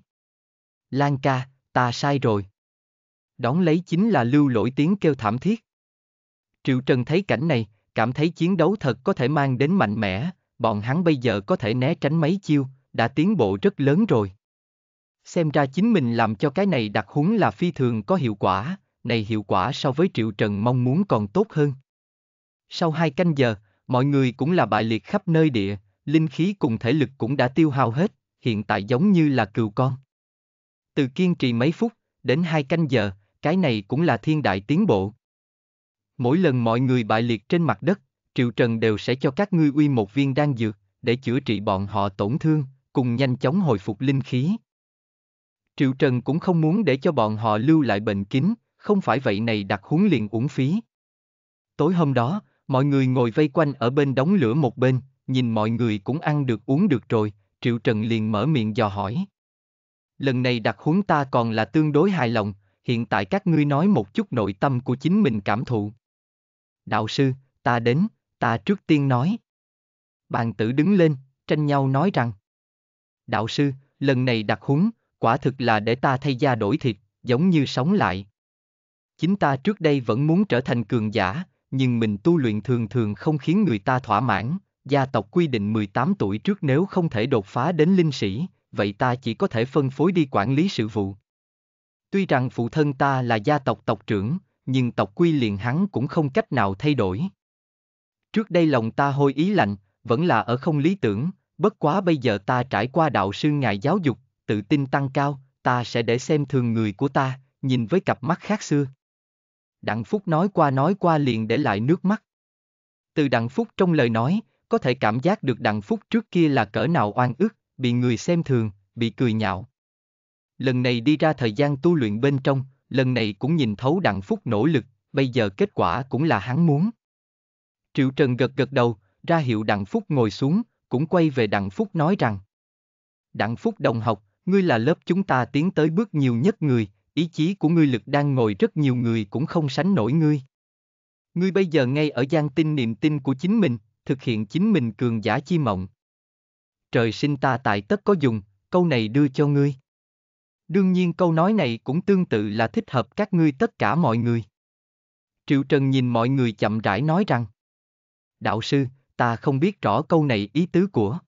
Lan ca, ta sai rồi. Đón lấy chính là lưu lỗi tiếng kêu thảm thiết. Triệu Trần thấy cảnh này, cảm thấy chiến đấu thật có thể mang đến mạnh mẽ, bọn hắn bây giờ có thể né tránh mấy chiêu, đã tiến bộ rất lớn rồi. Xem ra chính mình làm cho cái này đặc huấn là phi thường có hiệu quả, này hiệu quả so với Triệu Trần mong muốn còn tốt hơn. Sau hai canh giờ, mọi người cũng là bại liệt khắp nơi địa, linh khí cùng thể lực cũng đã tiêu hao hết, hiện tại giống như là cừu con. Từ kiên trì mấy phút, đến hai canh giờ, cái này cũng là thiên đại tiến bộ. Mỗi lần mọi người bại liệt trên mặt đất, Triệu Trần đều sẽ cho các ngươi uy một viên đan dược, để chữa trị bọn họ tổn thương, cùng nhanh chóng hồi phục linh khí. Triệu Trần cũng không muốn để cho bọn họ lưu lại bệnh kín, không phải vậy này đặt huấn liền uống phí. Tối hôm đó, mọi người ngồi vây quanh ở bên đóng lửa một bên, nhìn mọi người cũng ăn được uống được rồi, Triệu Trần liền mở miệng dò hỏi. Lần này đặt huấn ta còn là tương đối hài lòng, hiện tại các ngươi nói một chút nội tâm của chính mình cảm thụ. Đạo sư, ta đến, ta trước tiên nói. Bàn tử đứng lên, tranh nhau nói rằng. Đạo sư, lần này đặt huấn quả thực là để ta thay da đổi thịt, giống như sống lại. Chính ta trước đây vẫn muốn trở thành cường giả, nhưng mình tu luyện thường thường không khiến người ta thỏa mãn, gia tộc quy định 18 tuổi trước nếu không thể đột phá đến linh sĩ, vậy ta chỉ có thể phân phối đi quản lý sự vụ. Tuy rằng phụ thân ta là gia tộc tộc trưởng, nhưng tộc quy liền hắn cũng không cách nào thay đổi. Trước đây lòng ta hôi ý lạnh, vẫn là ở không lý tưởng, bất quá bây giờ ta trải qua đạo sư ngài giáo dục, tự tin tăng cao, ta sẽ để xem thường người của ta, nhìn với cặp mắt khác xưa. Đặng Phúc nói qua nói qua liền để lại nước mắt. Từ Đặng Phúc trong lời nói, có thể cảm giác được Đặng Phúc trước kia là cỡ nào oan ức, bị người xem thường, bị cười nhạo. Lần này đi ra thời gian tu luyện bên trong, lần này cũng nhìn thấu Đặng Phúc nỗ lực, bây giờ kết quả cũng là hắn muốn. Triệu Trần gật gật đầu, ra hiệu Đặng Phúc ngồi xuống, cũng quay về Đặng Phúc nói rằng. Đặng Phúc đồng học, Ngươi là lớp chúng ta tiến tới bước nhiều nhất người, ý chí của ngươi lực đang ngồi rất nhiều người cũng không sánh nổi ngươi. Ngươi bây giờ ngay ở gian tin niềm tin của chính mình, thực hiện chính mình cường giả chi mộng. Trời sinh ta tại tất có dùng, câu này đưa cho ngươi. Đương nhiên câu nói này cũng tương tự là thích hợp các ngươi tất cả mọi người. Triệu Trần nhìn mọi người chậm rãi nói rằng Đạo sư, ta không biết rõ câu này ý tứ của.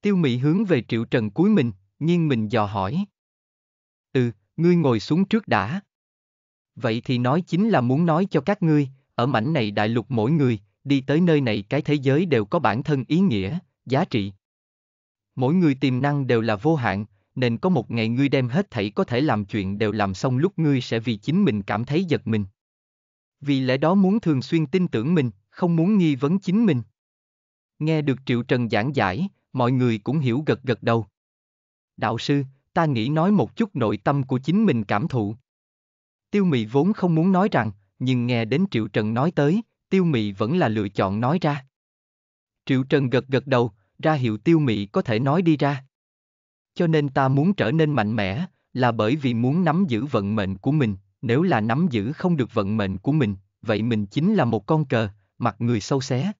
Tiêu Mỹ hướng về Triệu Trần cuối mình, nghiêng mình dò hỏi. Ừ, ngươi ngồi xuống trước đã. Vậy thì nói chính là muốn nói cho các ngươi, ở mảnh này đại lục mỗi người, đi tới nơi này cái thế giới đều có bản thân ý nghĩa, giá trị. Mỗi người tiềm năng đều là vô hạn, nên có một ngày ngươi đem hết thảy có thể làm chuyện đều làm xong lúc ngươi sẽ vì chính mình cảm thấy giật mình. Vì lẽ đó muốn thường xuyên tin tưởng mình, không muốn nghi vấn chính mình. Nghe được Triệu Trần giảng giải, mọi người cũng hiểu gật gật đầu đạo sư, ta nghĩ nói một chút nội tâm của chính mình cảm thụ. Tiêu Mị vốn không muốn nói rằng, nhưng nghe đến Triệu Trần nói tới, Tiêu Mị vẫn là lựa chọn nói ra. Triệu Trần gật gật đầu, ra hiệu Tiêu Mị có thể nói đi ra. Cho nên ta muốn trở nên mạnh mẽ, là bởi vì muốn nắm giữ vận mệnh của mình, nếu là nắm giữ không được vận mệnh của mình, vậy mình chính là một con cờ, mặt người sâu xé.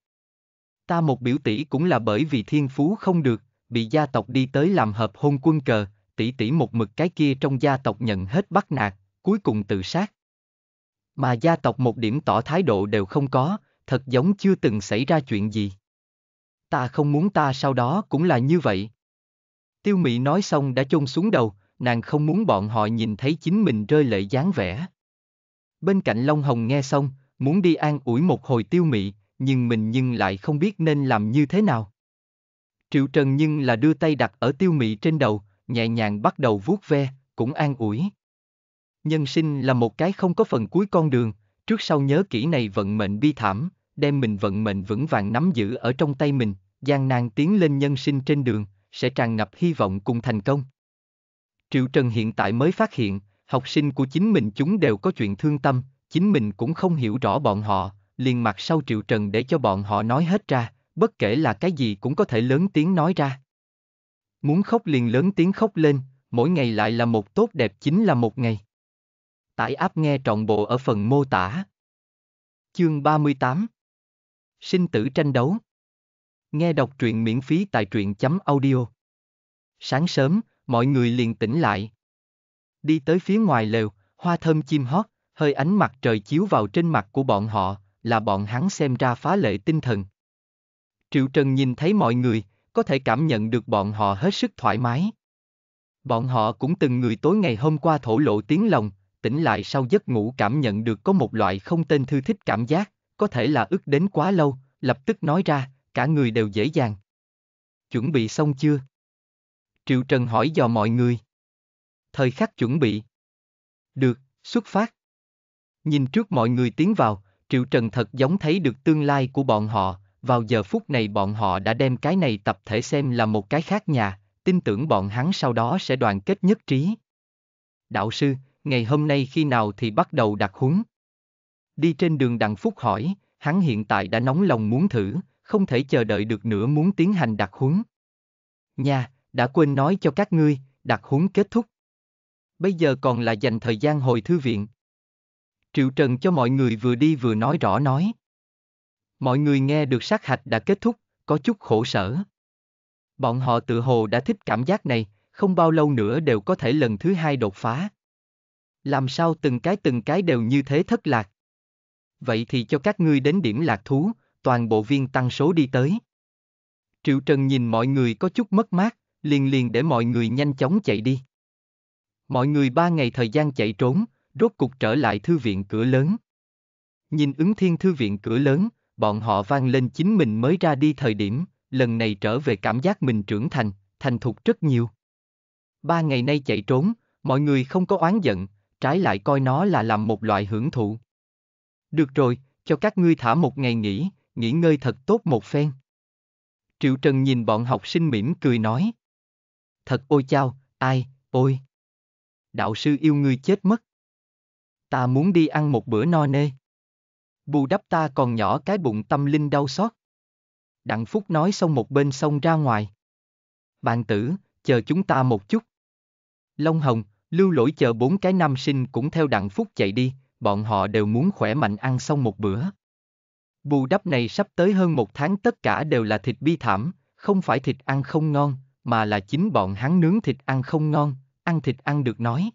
Ta một biểu tỷ cũng là bởi vì thiên phú không được, bị gia tộc đi tới làm hợp hôn quân cờ, tỷ tỷ một mực cái kia trong gia tộc nhận hết bắt nạt, cuối cùng tự sát. Mà gia tộc một điểm tỏ thái độ đều không có, thật giống chưa từng xảy ra chuyện gì. Ta không muốn ta sau đó cũng là như vậy. Tiêu Mỹ nói xong đã chôn xuống đầu, nàng không muốn bọn họ nhìn thấy chính mình rơi lệ dáng vẻ. Bên cạnh Long Hồng nghe xong, muốn đi an ủi một hồi Tiêu Mỹ, nhưng mình nhưng lại không biết nên làm như thế nào. Triệu Trần nhưng là đưa tay đặt ở tiêu mị trên đầu, nhẹ nhàng bắt đầu vuốt ve, cũng an ủi. Nhân sinh là một cái không có phần cuối con đường, trước sau nhớ kỹ này vận mệnh bi thảm, đem mình vận mệnh vững vàng nắm giữ ở trong tay mình, gian nan tiến lên nhân sinh trên đường, sẽ tràn ngập hy vọng cùng thành công. Triệu Trần hiện tại mới phát hiện, học sinh của chính mình chúng đều có chuyện thương tâm, chính mình cũng không hiểu rõ bọn họ, liền mặt sau Triệu Trần để cho bọn họ nói hết ra, bất kể là cái gì cũng có thể lớn tiếng nói ra. Muốn khóc liền lớn tiếng khóc lên, mỗi ngày lại là một tốt đẹp chính là một ngày. Tải áp nghe trọn bộ ở phần mô tả. Chương 38 Sinh tử tranh đấu Nghe đọc truyện miễn phí tại truyện chấm audio. Sáng sớm, mọi người liền tỉnh lại. Đi tới phía ngoài lều, hoa thơm chim hót, hơi ánh mặt trời chiếu vào trên mặt của bọn họ, là bọn hắn xem ra phá lệ tinh thần. Triệu Trần nhìn thấy mọi người, có thể cảm nhận được bọn họ hết sức thoải mái. Bọn họ cũng từng người tối ngày hôm qua thổ lộ tiếng lòng, tỉnh lại sau giấc ngủ cảm nhận được có một loại không tên thư thích cảm giác, có thể là ức đến quá lâu, lập tức nói ra, cả người đều dễ dàng. Chuẩn bị xong chưa? Triệu Trần hỏi dò mọi người. Thời khắc chuẩn bị. Được, xuất phát. Nhìn trước mọi người tiến vào, Triệu Trần thật giống thấy được tương lai của bọn họ, vào giờ phút này bọn họ đã đem cái này tập thể xem là một cái khác nhà, tin tưởng bọn hắn sau đó sẽ đoàn kết nhất trí. Đạo sư, ngày hôm nay khi nào thì bắt đầu đặt huấn Đi trên đường Đặng Phúc hỏi, hắn hiện tại đã nóng lòng muốn thử, không thể chờ đợi được nữa muốn tiến hành đặt huấn Nha, đã quên nói cho các ngươi, đặt huấn kết thúc. Bây giờ còn là dành thời gian hồi thư viện. Triệu Trần cho mọi người vừa đi vừa nói rõ nói. Mọi người nghe được sát hạch đã kết thúc, có chút khổ sở. Bọn họ tự hồ đã thích cảm giác này, không bao lâu nữa đều có thể lần thứ hai đột phá. Làm sao từng cái từng cái đều như thế thất lạc? Vậy thì cho các ngươi đến điểm lạc thú, toàn bộ viên tăng số đi tới. Triệu Trần nhìn mọi người có chút mất mát, liền liền để mọi người nhanh chóng chạy đi. Mọi người ba ngày thời gian chạy trốn, rốt cục trở lại thư viện cửa lớn. Nhìn ứng thiên thư viện cửa lớn, bọn họ vang lên chính mình mới ra đi thời điểm, lần này trở về cảm giác mình trưởng thành, thành thục rất nhiều. Ba ngày nay chạy trốn, mọi người không có oán giận, trái lại coi nó là làm một loại hưởng thụ. Được rồi, cho các ngươi thả một ngày nghỉ, nghỉ ngơi thật tốt một phen. Triệu Trần nhìn bọn học sinh mỉm cười nói. Thật ôi chao, ai, ôi. Đạo sư yêu ngươi chết mất. Ta muốn đi ăn một bữa no nê bù đắp ta còn nhỏ cái bụng tâm linh đau xót. Đặng Phúc nói xong một bên sông ra ngoài. Bạn tử, chờ chúng ta một chút. Long Hồng, lưu lỗi chờ bốn cái nam sinh cũng theo Đặng Phúc chạy đi, bọn họ đều muốn khỏe mạnh ăn xong một bữa. Bù đắp này sắp tới hơn một tháng tất cả đều là thịt bi thảm, không phải thịt ăn không ngon, mà là chính bọn hắn nướng thịt ăn không ngon, ăn thịt ăn được nói.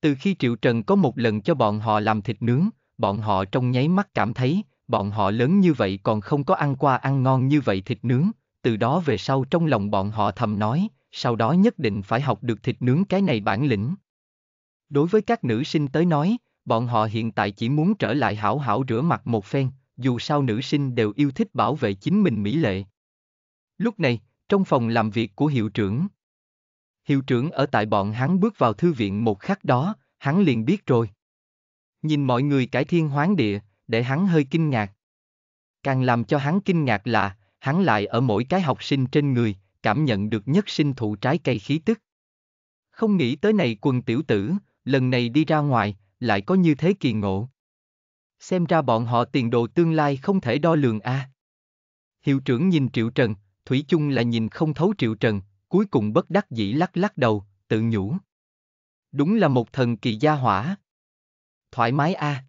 Từ khi Triệu Trần có một lần cho bọn họ làm thịt nướng, bọn họ trong nháy mắt cảm thấy, bọn họ lớn như vậy còn không có ăn qua ăn ngon như vậy thịt nướng, từ đó về sau trong lòng bọn họ thầm nói, sau đó nhất định phải học được thịt nướng cái này bản lĩnh. Đối với các nữ sinh tới nói, bọn họ hiện tại chỉ muốn trở lại hảo hảo rửa mặt một phen, dù sao nữ sinh đều yêu thích bảo vệ chính mình mỹ lệ. Lúc này, trong phòng làm việc của hiệu trưởng, hiệu trưởng ở tại bọn hắn bước vào thư viện một khắc đó, hắn liền biết rồi. Nhìn mọi người cải thiên hoán địa, để hắn hơi kinh ngạc. Càng làm cho hắn kinh ngạc là, hắn lại ở mỗi cái học sinh trên người, cảm nhận được nhất sinh thụ trái cây khí tức. Không nghĩ tới này quần tiểu tử, lần này đi ra ngoài, lại có như thế kỳ ngộ. Xem ra bọn họ tiền đồ tương lai không thể đo lường a. À. Hiệu trưởng nhìn Triệu Trần, Thủy chung là nhìn không thấu Triệu Trần, cuối cùng bất đắc dĩ lắc lắc đầu, tự nhủ. Đúng là một thần kỳ gia hỏa, thoải mái a. À.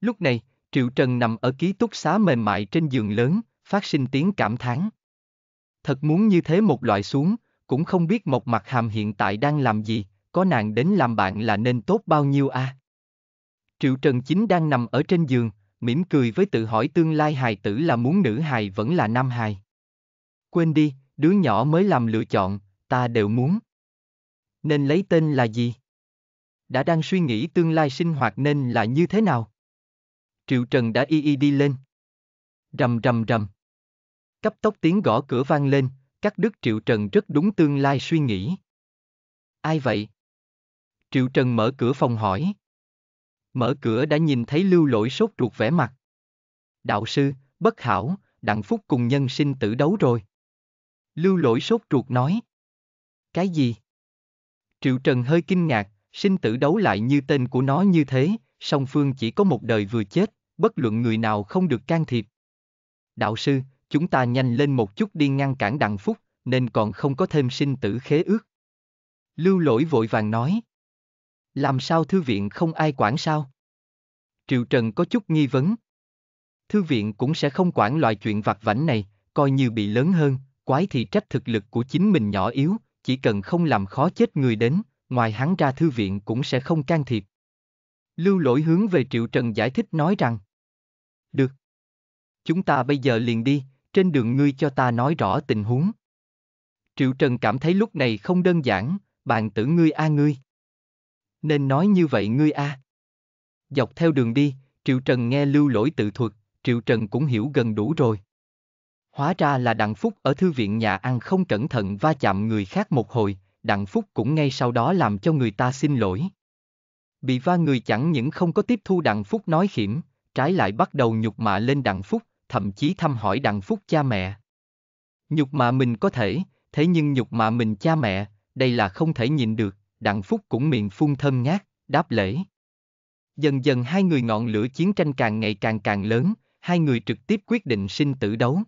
Lúc này, Triệu Trần nằm ở ký túc xá mềm mại trên giường lớn, phát sinh tiếng cảm thán. Thật muốn như thế một loại xuống, cũng không biết Mộc Mặt Hàm hiện tại đang làm gì, có nàng đến làm bạn là nên tốt bao nhiêu a. À? Triệu Trần chính đang nằm ở trên giường, mỉm cười với tự hỏi tương lai hài tử là muốn nữ hài vẫn là nam hài. Quên đi, đứa nhỏ mới làm lựa chọn, ta đều muốn. Nên lấy tên là gì? đã đang suy nghĩ tương lai sinh hoạt nên là như thế nào. Triệu Trần đã y y đi lên. Rầm rầm rầm. Cấp tốc tiếng gõ cửa vang lên, Các Đức Triệu Trần rất đúng tương lai suy nghĩ. Ai vậy? Triệu Trần mở cửa phòng hỏi. Mở cửa đã nhìn thấy lưu lỗi sốt ruột vẻ mặt. Đạo sư, bất hảo, đặng phúc cùng nhân sinh tử đấu rồi. Lưu lỗi sốt ruột nói. Cái gì? Triệu Trần hơi kinh ngạc, Sinh tử đấu lại như tên của nó như thế, song phương chỉ có một đời vừa chết, bất luận người nào không được can thiệp. Đạo sư, chúng ta nhanh lên một chút đi ngăn cản đặng phúc, nên còn không có thêm sinh tử khế ước. Lưu lỗi vội vàng nói. Làm sao thư viện không ai quản sao? Triệu Trần có chút nghi vấn. Thư viện cũng sẽ không quản loại chuyện vặt vảnh này, coi như bị lớn hơn, quái thì trách thực lực của chính mình nhỏ yếu, chỉ cần không làm khó chết người đến, ngoài hắn ra thư viện cũng sẽ không can thiệp. Lưu lỗi hướng về Triệu Trần giải thích nói rằng Được. Chúng ta bây giờ liền đi, trên đường ngươi cho ta nói rõ tình huống. Triệu Trần cảm thấy lúc này không đơn giản, bạn tử ngươi a ngươi. Nên nói như vậy ngươi a. Dọc theo đường đi, Triệu Trần nghe lưu lỗi tự thuật, Triệu Trần cũng hiểu gần đủ rồi. Hóa ra là Đặng Phúc ở thư viện nhà ăn không cẩn thận va chạm người khác một hồi, Đặng Phúc cũng ngay sau đó làm cho người ta xin lỗi. Bị va người chẳng những không có tiếp thu Đặng Phúc nói khiểm, trái lại bắt đầu nhục mạ lên Đặng Phúc, thậm chí thăm hỏi Đặng Phúc cha mẹ. Nhục mạ mình có thể, thế nhưng nhục mạ mình cha mẹ, đây là không thể nhìn được, Đặng Phúc cũng miệng phun thơm ngát, đáp lễ. Dần dần hai người ngọn lửa chiến tranh càng ngày càng càng lớn, hai người trực tiếp quyết định sinh tử đấu.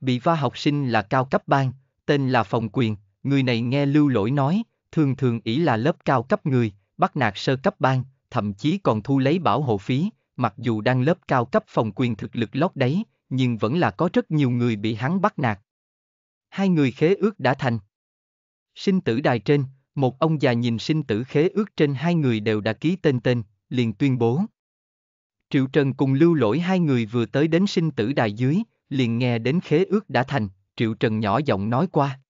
Bị va học sinh là cao cấp bang, tên là Phòng Quyền, Người này nghe lưu lỗi nói, thường thường ý là lớp cao cấp người, bắt nạt sơ cấp bang, thậm chí còn thu lấy bảo hộ phí, mặc dù đang lớp cao cấp phòng quyền thực lực lót đấy, nhưng vẫn là có rất nhiều người bị hắn bắt nạt. Hai người khế ước đã thành. Sinh tử đài trên, một ông già nhìn sinh tử khế ước trên hai người đều đã ký tên tên, liền tuyên bố. Triệu Trần cùng lưu lỗi hai người vừa tới đến sinh tử đài dưới, liền nghe đến khế ước đã thành, Triệu Trần nhỏ giọng nói qua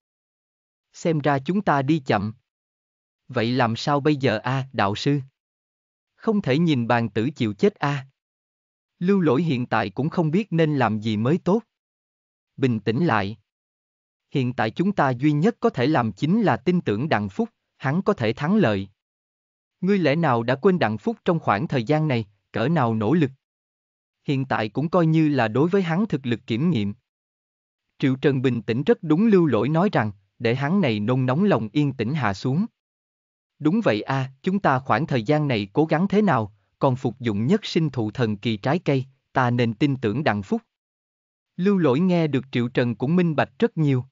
xem ra chúng ta đi chậm. Vậy làm sao bây giờ a, à, đạo sư? Không thể nhìn bàn tử chịu chết a. À. Lưu lỗi hiện tại cũng không biết nên làm gì mới tốt. Bình tĩnh lại. Hiện tại chúng ta duy nhất có thể làm chính là tin tưởng Đặng Phúc, hắn có thể thắng lợi. Ngươi lẽ nào đã quên Đặng Phúc trong khoảng thời gian này, cỡ nào nỗ lực? Hiện tại cũng coi như là đối với hắn thực lực kiểm nghiệm. Triệu Trần bình tĩnh rất đúng lưu lỗi nói rằng, để hắn này nôn nóng lòng yên tĩnh hạ xuống. Đúng vậy a, à, chúng ta khoảng thời gian này cố gắng thế nào, còn phục dụng nhất sinh thụ thần kỳ trái cây, ta nên tin tưởng đặng phúc. Lưu lỗi nghe được triệu trần cũng minh bạch rất nhiều.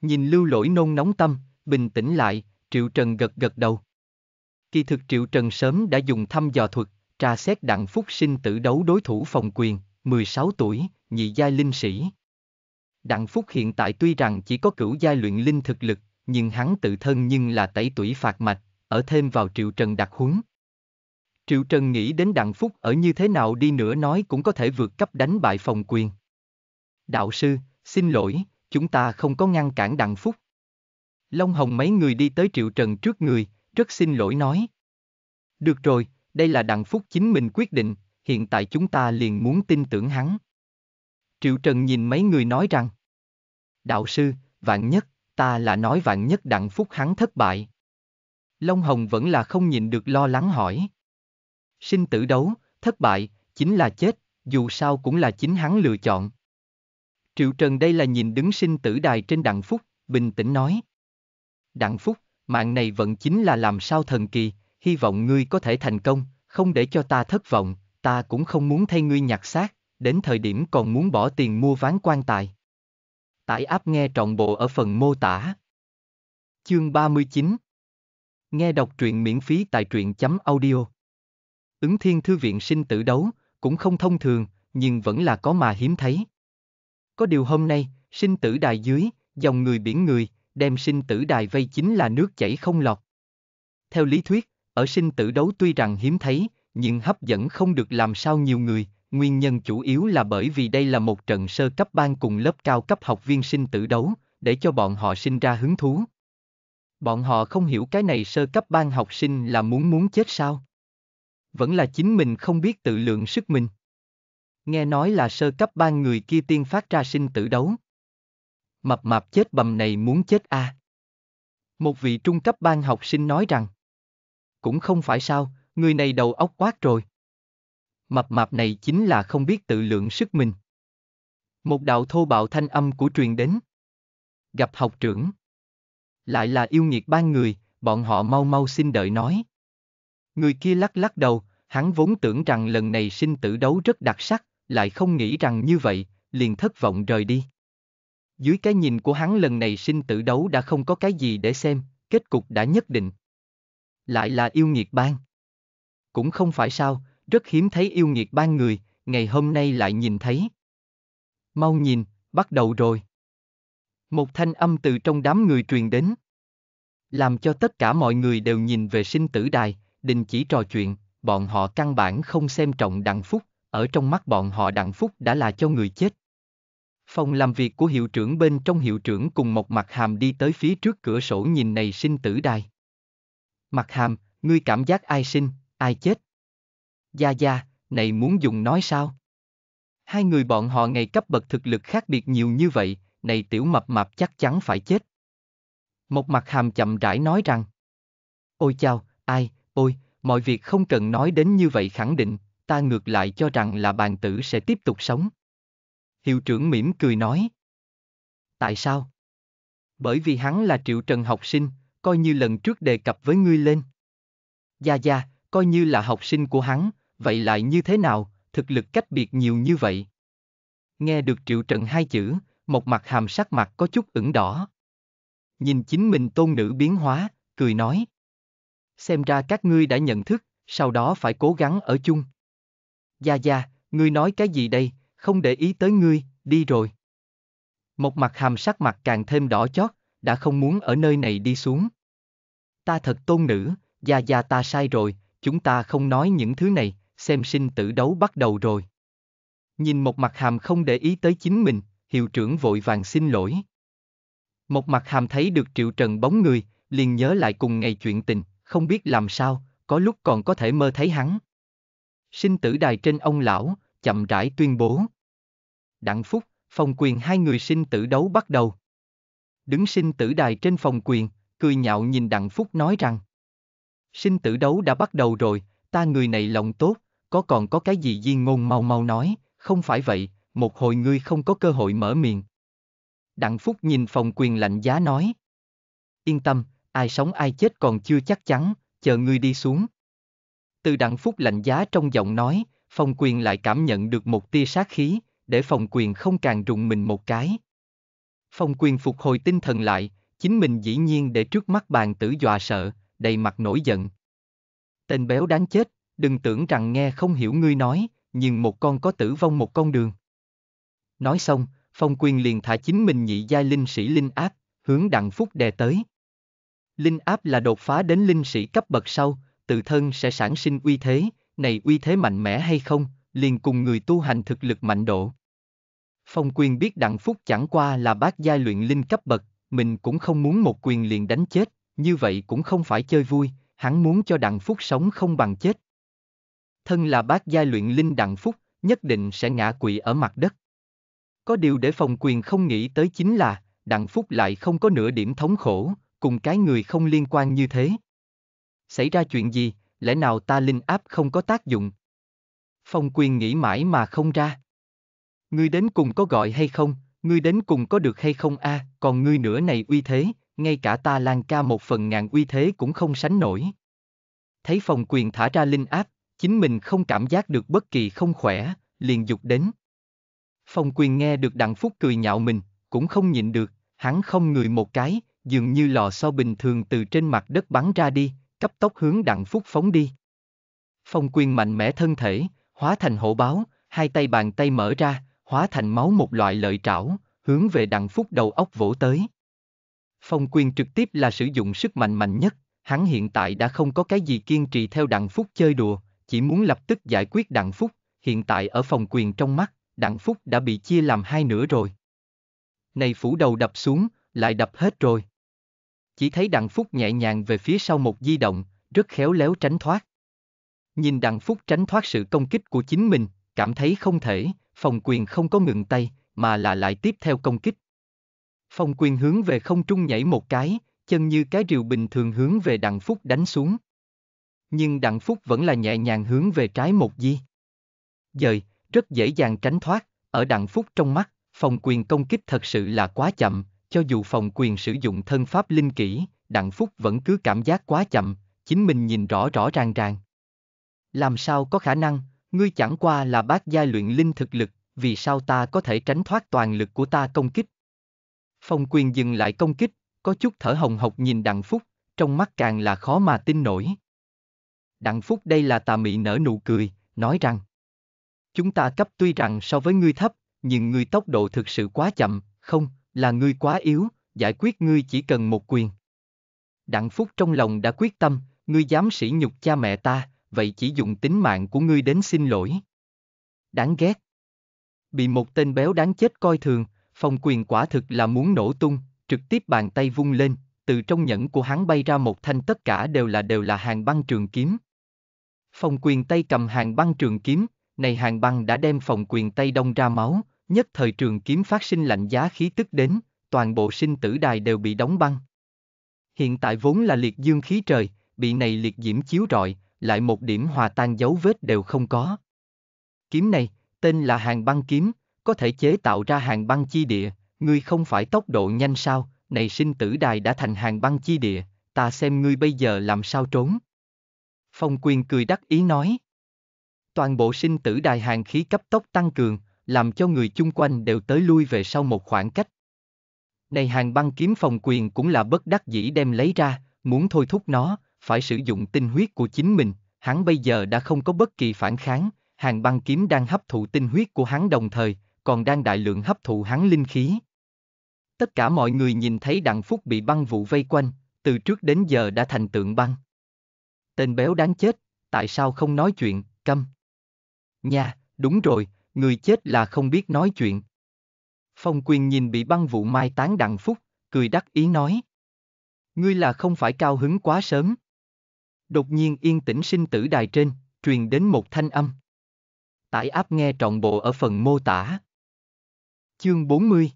Nhìn lưu lỗi nôn nóng tâm, bình tĩnh lại, triệu trần gật gật đầu. Kỳ thực triệu trần sớm đã dùng thăm dò thuật, tra xét đặng phúc sinh tử đấu đối thủ phòng quyền, 16 tuổi, nhị giai linh sĩ. Đặng Phúc hiện tại tuy rằng chỉ có cửu giai luyện linh thực lực, nhưng hắn tự thân nhưng là tẩy tủy phạt mạch, ở thêm vào Triệu Trần đặc huấn. Triệu Trần nghĩ đến Đặng Phúc ở như thế nào đi nữa nói cũng có thể vượt cấp đánh bại phòng quyền. Đạo sư, xin lỗi, chúng ta không có ngăn cản Đặng Phúc. Long Hồng mấy người đi tới Triệu Trần trước người, rất xin lỗi nói. Được rồi, đây là Đặng Phúc chính mình quyết định, hiện tại chúng ta liền muốn tin tưởng hắn. Triệu Trần nhìn mấy người nói rằng. Đạo sư, vạn nhất, ta là nói vạn nhất đặng phúc hắn thất bại. Long Hồng vẫn là không nhìn được lo lắng hỏi. Sinh tử đấu, thất bại, chính là chết, dù sao cũng là chính hắn lựa chọn. Triệu Trần đây là nhìn đứng sinh tử đài trên đặng phúc, bình tĩnh nói. Đặng phúc, mạng này vẫn chính là làm sao thần kỳ, hy vọng ngươi có thể thành công, không để cho ta thất vọng, ta cũng không muốn thay ngươi nhặt xác đến thời điểm còn muốn bỏ tiền mua ván quan tài. Tải áp nghe trọn bộ ở phần mô tả. Chương 39 Nghe đọc truyện miễn phí tại truyện chấm audio. Ứng thiên thư viện sinh tử đấu, cũng không thông thường, nhưng vẫn là có mà hiếm thấy. Có điều hôm nay, sinh tử đài dưới, dòng người biển người, đem sinh tử đài vây chính là nước chảy không lọt. Theo lý thuyết, ở sinh tử đấu tuy rằng hiếm thấy, nhưng hấp dẫn không được làm sao nhiều người, Nguyên nhân chủ yếu là bởi vì đây là một trận sơ cấp ban cùng lớp cao cấp học viên sinh tử đấu, để cho bọn họ sinh ra hứng thú. Bọn họ không hiểu cái này sơ cấp ban học sinh là muốn muốn chết sao. Vẫn là chính mình không biết tự lượng sức mình. Nghe nói là sơ cấp ban người kia tiên phát ra sinh tử đấu. Mập mạp chết bầm này muốn chết a. À? Một vị trung cấp ban học sinh nói rằng. Cũng không phải sao, người này đầu óc quát rồi mập mạp này chính là không biết tự lượng sức mình. Một đạo thô bạo thanh âm của truyền đến. Gặp học trưởng. Lại là yêu nghiệt ban người, bọn họ mau mau xin đợi nói. Người kia lắc lắc đầu, hắn vốn tưởng rằng lần này sinh tử đấu rất đặc sắc, lại không nghĩ rằng như vậy, liền thất vọng rời đi. Dưới cái nhìn của hắn lần này sinh tử đấu đã không có cái gì để xem, kết cục đã nhất định. Lại là yêu nghiệt ban. Cũng không phải sao, rất hiếm thấy yêu nghiệt ban người, ngày hôm nay lại nhìn thấy. Mau nhìn, bắt đầu rồi. Một thanh âm từ trong đám người truyền đến. Làm cho tất cả mọi người đều nhìn về sinh tử đài, đình chỉ trò chuyện, bọn họ căn bản không xem trọng đặng phúc, ở trong mắt bọn họ đặng phúc đã là cho người chết. Phòng làm việc của hiệu trưởng bên trong hiệu trưởng cùng một mặt hàm đi tới phía trước cửa sổ nhìn này sinh tử đài. Mặt hàm, ngươi cảm giác ai sinh, ai chết. Gia Gia, này muốn dùng nói sao? Hai người bọn họ ngày cấp bậc thực lực khác biệt nhiều như vậy, này tiểu mập mạp chắc chắn phải chết. Một mặt hàm chậm rãi nói rằng, Ôi chào, ai, ôi, mọi việc không cần nói đến như vậy khẳng định, ta ngược lại cho rằng là bàn tử sẽ tiếp tục sống. Hiệu trưởng mỉm cười nói. Tại sao? Bởi vì hắn là triệu trần học sinh, coi như lần trước đề cập với ngươi lên. Gia Gia, coi như là học sinh của hắn, Vậy lại như thế nào, thực lực cách biệt nhiều như vậy? Nghe được triệu trận hai chữ, một mặt hàm sắc mặt có chút ửng đỏ. Nhìn chính mình tôn nữ biến hóa, cười nói. Xem ra các ngươi đã nhận thức, sau đó phải cố gắng ở chung. Gia Gia, ngươi nói cái gì đây, không để ý tới ngươi, đi rồi. Một mặt hàm sắc mặt càng thêm đỏ chót, đã không muốn ở nơi này đi xuống. Ta thật tôn nữ, Gia Gia ta sai rồi, chúng ta không nói những thứ này, xem sinh tử đấu bắt đầu rồi. Nhìn một mặt hàm không để ý tới chính mình, hiệu trưởng vội vàng xin lỗi. Một mặt hàm thấy được triệu trần bóng người, liền nhớ lại cùng ngày chuyện tình, không biết làm sao, có lúc còn có thể mơ thấy hắn. Sinh tử đài trên ông lão, chậm rãi tuyên bố. Đặng Phúc, phòng quyền hai người sinh tử đấu bắt đầu. Đứng sinh tử đài trên phòng quyền, cười nhạo nhìn Đặng Phúc nói rằng. Sinh tử đấu đã bắt đầu rồi, ta người này lòng tốt, có còn có cái gì Diên Ngôn mau mau nói, không phải vậy, một hồi ngươi không có cơ hội mở miệng. Đặng Phúc nhìn phòng quyền lạnh giá nói. Yên tâm, ai sống ai chết còn chưa chắc chắn, chờ ngươi đi xuống. Từ Đặng Phúc lạnh giá trong giọng nói, phòng quyền lại cảm nhận được một tia sát khí, để phòng quyền không càng rụng mình một cái. Phòng quyền phục hồi tinh thần lại, chính mình dĩ nhiên để trước mắt bàn tử dọa sợ, đầy mặt nổi giận. Tên béo đáng chết, đừng tưởng rằng nghe không hiểu ngươi nói, nhưng một con có tử vong một con đường. Nói xong, Phong Quyền liền thả chính mình nhị giai linh sĩ linh áp, hướng đặng phúc đè tới. Linh áp là đột phá đến linh sĩ cấp bậc sau, tự thân sẽ sản sinh uy thế, này uy thế mạnh mẽ hay không, liền cùng người tu hành thực lực mạnh độ. Phong Quyền biết đặng phúc chẳng qua là bác giai luyện linh cấp bậc, mình cũng không muốn một quyền liền đánh chết, như vậy cũng không phải chơi vui, hắn muốn cho đặng phúc sống không bằng chết thân là bác gia luyện linh đặng phúc, nhất định sẽ ngã quỵ ở mặt đất. Có điều để phòng quyền không nghĩ tới chính là, đặng phúc lại không có nửa điểm thống khổ, cùng cái người không liên quan như thế. Xảy ra chuyện gì, lẽ nào ta linh áp không có tác dụng? Phong quyền nghĩ mãi mà không ra. Ngươi đến cùng có gọi hay không, ngươi đến cùng có được hay không a, à, còn ngươi nữa này uy thế, ngay cả ta lan ca một phần ngàn uy thế cũng không sánh nổi. Thấy phòng quyền thả ra linh áp, chính mình không cảm giác được bất kỳ không khỏe, liền dục đến. Phong quyền nghe được đặng phúc cười nhạo mình, cũng không nhịn được, hắn không người một cái, dường như lò xo bình thường từ trên mặt đất bắn ra đi, cấp tốc hướng đặng phúc phóng đi. Phong quyền mạnh mẽ thân thể, hóa thành hổ báo, hai tay bàn tay mở ra, hóa thành máu một loại lợi trảo, hướng về đặng phúc đầu óc vỗ tới. Phong quyền trực tiếp là sử dụng sức mạnh mạnh nhất, hắn hiện tại đã không có cái gì kiên trì theo đặng phúc chơi đùa, chỉ muốn lập tức giải quyết Đặng Phúc, hiện tại ở phòng quyền trong mắt, Đặng Phúc đã bị chia làm hai nửa rồi. Này phủ đầu đập xuống, lại đập hết rồi. Chỉ thấy Đặng Phúc nhẹ nhàng về phía sau một di động, rất khéo léo tránh thoát. Nhìn Đặng Phúc tránh thoát sự công kích của chính mình, cảm thấy không thể, phòng quyền không có ngừng tay, mà là lại tiếp theo công kích. Phòng quyền hướng về không trung nhảy một cái, chân như cái rìu bình thường hướng về Đặng Phúc đánh xuống nhưng Đặng Phúc vẫn là nhẹ nhàng hướng về trái một di. Dời, rất dễ dàng tránh thoát, ở Đặng Phúc trong mắt, phòng quyền công kích thật sự là quá chậm, cho dù phòng quyền sử dụng thân pháp linh kỹ, Đặng Phúc vẫn cứ cảm giác quá chậm, chính mình nhìn rõ rõ ràng ràng. Làm sao có khả năng, ngươi chẳng qua là bác gia luyện linh thực lực, vì sao ta có thể tránh thoát toàn lực của ta công kích? Phong quyền dừng lại công kích, có chút thở hồng hộc nhìn Đặng Phúc, trong mắt càng là khó mà tin nổi. Đặng Phúc đây là tà mị nở nụ cười, nói rằng Chúng ta cấp tuy rằng so với ngươi thấp, nhưng ngươi tốc độ thực sự quá chậm, không, là ngươi quá yếu, giải quyết ngươi chỉ cần một quyền. Đặng Phúc trong lòng đã quyết tâm, ngươi dám sỉ nhục cha mẹ ta, vậy chỉ dùng tính mạng của ngươi đến xin lỗi. Đáng ghét. Bị một tên béo đáng chết coi thường, phong quyền quả thực là muốn nổ tung, trực tiếp bàn tay vung lên, từ trong nhẫn của hắn bay ra một thanh tất cả đều là đều là hàng băng trường kiếm. Phòng quyền tay cầm hàng băng trường kiếm, này hàng băng đã đem phòng quyền tay đông ra máu, nhất thời trường kiếm phát sinh lạnh giá khí tức đến, toàn bộ sinh tử đài đều bị đóng băng. Hiện tại vốn là liệt dương khí trời, bị này liệt diễm chiếu rọi, lại một điểm hòa tan dấu vết đều không có. Kiếm này, tên là hàng băng kiếm, có thể chế tạo ra hàng băng chi địa, ngươi không phải tốc độ nhanh sao, này sinh tử đài đã thành hàng băng chi địa, ta xem ngươi bây giờ làm sao trốn. Phong Quyên cười đắc ý nói. Toàn bộ sinh tử đài hàng khí cấp tốc tăng cường, làm cho người chung quanh đều tới lui về sau một khoảng cách. Này hàng băng kiếm Phong quyền cũng là bất đắc dĩ đem lấy ra, muốn thôi thúc nó, phải sử dụng tinh huyết của chính mình, hắn bây giờ đã không có bất kỳ phản kháng, hàng băng kiếm đang hấp thụ tinh huyết của hắn đồng thời, còn đang đại lượng hấp thụ hắn linh khí. Tất cả mọi người nhìn thấy Đặng Phúc bị băng vụ vây quanh, từ trước đến giờ đã thành tượng băng. Tên béo đáng chết, tại sao không nói chuyện, câm. Nha, đúng rồi, người chết là không biết nói chuyện. Phong quyền nhìn bị băng vụ mai tán Đặng Phúc, cười đắc ý nói. Ngươi là không phải cao hứng quá sớm. Đột nhiên yên tĩnh sinh tử đài trên, truyền đến một thanh âm. Tải áp nghe trọn bộ ở phần mô tả. Chương 40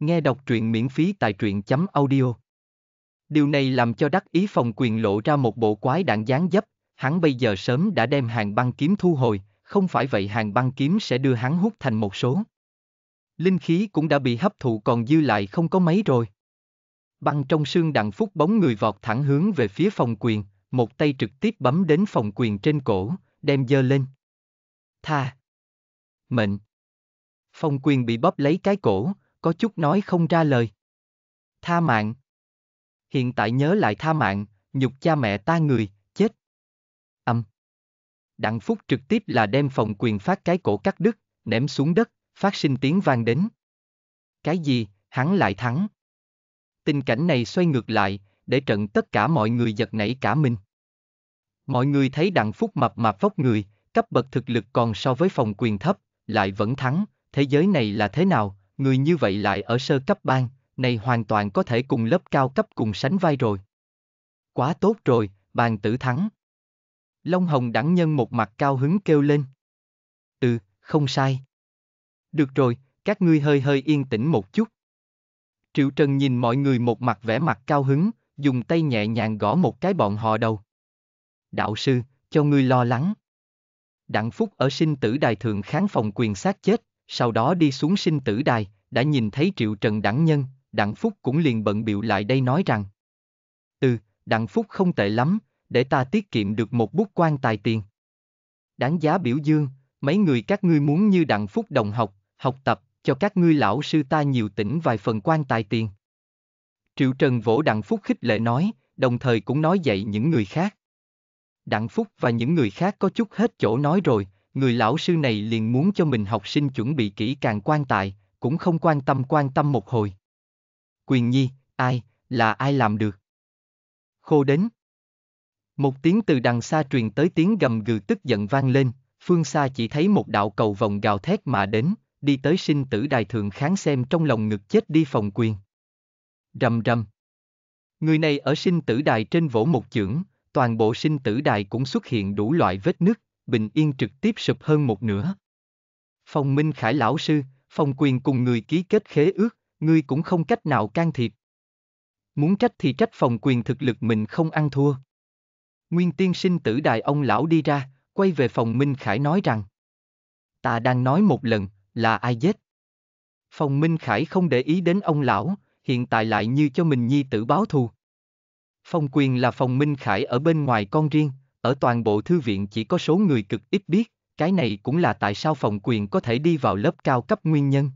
Nghe đọc truyện miễn phí tại truyện.audio. Điều này làm cho đắc ý phòng quyền lộ ra một bộ quái đạn gián dấp, hắn bây giờ sớm đã đem hàng băng kiếm thu hồi, không phải vậy hàng băng kiếm sẽ đưa hắn hút thành một số. Linh khí cũng đã bị hấp thụ còn dư lại không có mấy rồi. Băng trong sương đặng phúc bóng người vọt thẳng hướng về phía phòng quyền, một tay trực tiếp bấm đến phòng quyền trên cổ, đem dơ lên. Tha. Mệnh. Phong quyền bị bóp lấy cái cổ, có chút nói không ra lời. Tha mạng. Hiện tại nhớ lại tha mạng, nhục cha mẹ ta người, chết. Âm. Đặng Phúc trực tiếp là đem phòng quyền phát cái cổ cắt đứt, ném xuống đất, phát sinh tiếng vang đến. Cái gì, hắn lại thắng. Tình cảnh này xoay ngược lại, để trận tất cả mọi người giật nảy cả mình. Mọi người thấy Đặng Phúc mập mạp vóc người, cấp bậc thực lực còn so với phòng quyền thấp, lại vẫn thắng, thế giới này là thế nào, người như vậy lại ở sơ cấp bang, này hoàn toàn có thể cùng lớp cao cấp cùng sánh vai rồi. Quá tốt rồi, bàn tử thắng. Long Hồng đẳng nhân một mặt cao hứng kêu lên. Ừ, không sai. Được rồi, các ngươi hơi hơi yên tĩnh một chút. Triệu Trần nhìn mọi người một mặt vẻ mặt cao hứng, dùng tay nhẹ nhàng gõ một cái bọn họ đầu. Đạo sư, cho ngươi lo lắng. Đặng Phúc ở sinh tử đài thượng kháng phòng quyền sát chết, sau đó đi xuống sinh tử đài, đã nhìn thấy Triệu Trần đẳng nhân, Đặng Phúc cũng liền bận biểu lại đây nói rằng Ừ, Đặng Phúc không tệ lắm, để ta tiết kiệm được một bút quan tài tiền. Đáng giá biểu dương, mấy người các ngươi muốn như Đặng Phúc đồng học, học tập, cho các ngươi lão sư ta nhiều tỉnh vài phần quan tài tiền. Triệu Trần vỗ Đặng Phúc khích lệ nói, đồng thời cũng nói dạy những người khác. Đặng Phúc và những người khác có chút hết chỗ nói rồi, người lão sư này liền muốn cho mình học sinh chuẩn bị kỹ càng quan tài, cũng không quan tâm quan tâm một hồi. Quyền nhi, ai, là ai làm được? Khô đến. Một tiếng từ đằng xa truyền tới tiếng gầm gừ tức giận vang lên, phương xa chỉ thấy một đạo cầu vòng gào thét mà đến, đi tới sinh tử đài thượng kháng xem trong lòng ngực chết đi phòng quyền. Rầm rầm. Người này ở sinh tử đài trên vỗ một chưởng, toàn bộ sinh tử đài cũng xuất hiện đủ loại vết nứt, bình yên trực tiếp sụp hơn một nửa. Phong Minh Khải lão sư, Phong Quyền cùng người ký kết khế ước, ngươi cũng không cách nào can thiệp. Muốn trách thì trách Phong Quyền thực lực mình không ăn thua. Nguyên tiên sinh tử đài ông lão đi ra, quay về Phong Minh Khải nói rằng Ta đang nói một lần, là ai giết? Phong Minh Khải không để ý đến ông lão, hiện tại lại như cho mình nhi tử báo thù. Phong Quyền là Phong Minh Khải ở bên ngoài con riêng, ở toàn bộ thư viện chỉ có số người cực ít biết, cái này cũng là tại sao phòng quyền có thể đi vào lớp cao cấp nguyên nhân.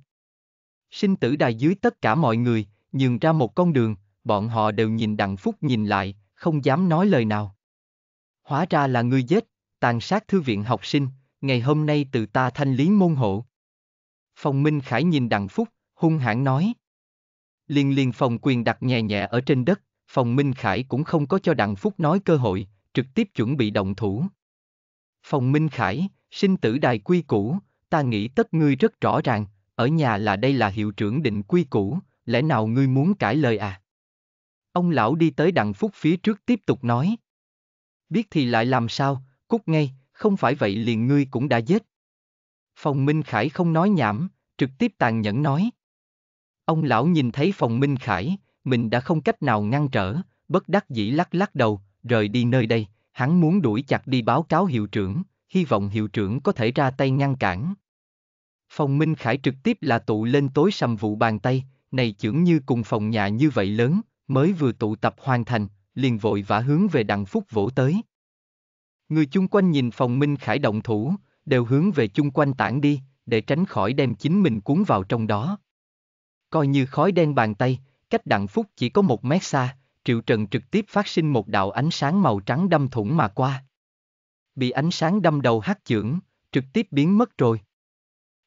Sinh tử đài dưới tất cả mọi người, nhường ra một con đường, bọn họ đều nhìn Đặng Phúc nhìn lại, không dám nói lời nào. Hóa ra là người giết, tàn sát thư viện học sinh, ngày hôm nay từ ta thanh lý môn hộ. Phòng Minh Khải nhìn Đặng Phúc, hung hãn nói. Liên liên phòng quyền đặt nhẹ nhẹ ở trên đất, phòng Minh Khải cũng không có cho Đặng Phúc nói cơ hội, trực tiếp chuẩn bị động thủ. Phòng Minh Khải, sinh tử đài quy củ, ta nghĩ tất ngươi rất rõ ràng, ở nhà là đây là hiệu trưởng định quy củ, lẽ nào ngươi muốn cãi lời à? Ông lão đi tới đặng phúc phía trước tiếp tục nói. Biết thì lại làm sao, cút ngay, không phải vậy liền ngươi cũng đã giết. Phòng Minh Khải không nói nhảm, trực tiếp tàn nhẫn nói. Ông lão nhìn thấy phòng Minh Khải, mình đã không cách nào ngăn trở, bất đắc dĩ lắc lắc đầu, rời đi nơi đây, hắn muốn đuổi chặt đi báo cáo hiệu trưởng, hy vọng hiệu trưởng có thể ra tay ngăn cản. Phòng Minh Khải trực tiếp là tụ lên tối sầm vụ bàn tay, này chưởng như cùng phòng nhà như vậy lớn, mới vừa tụ tập hoàn thành, liền vội vã hướng về đặng phúc vỗ tới. Người chung quanh nhìn phòng Minh Khải động thủ, đều hướng về chung quanh tản đi, để tránh khỏi đem chính mình cuốn vào trong đó. Coi như khói đen bàn tay, cách đặng phúc chỉ có một mét xa, Triệu Trần trực tiếp phát sinh một đạo ánh sáng màu trắng đâm thủng mà qua. Bị ánh sáng đâm đầu hắc chưởng, trực tiếp biến mất rồi.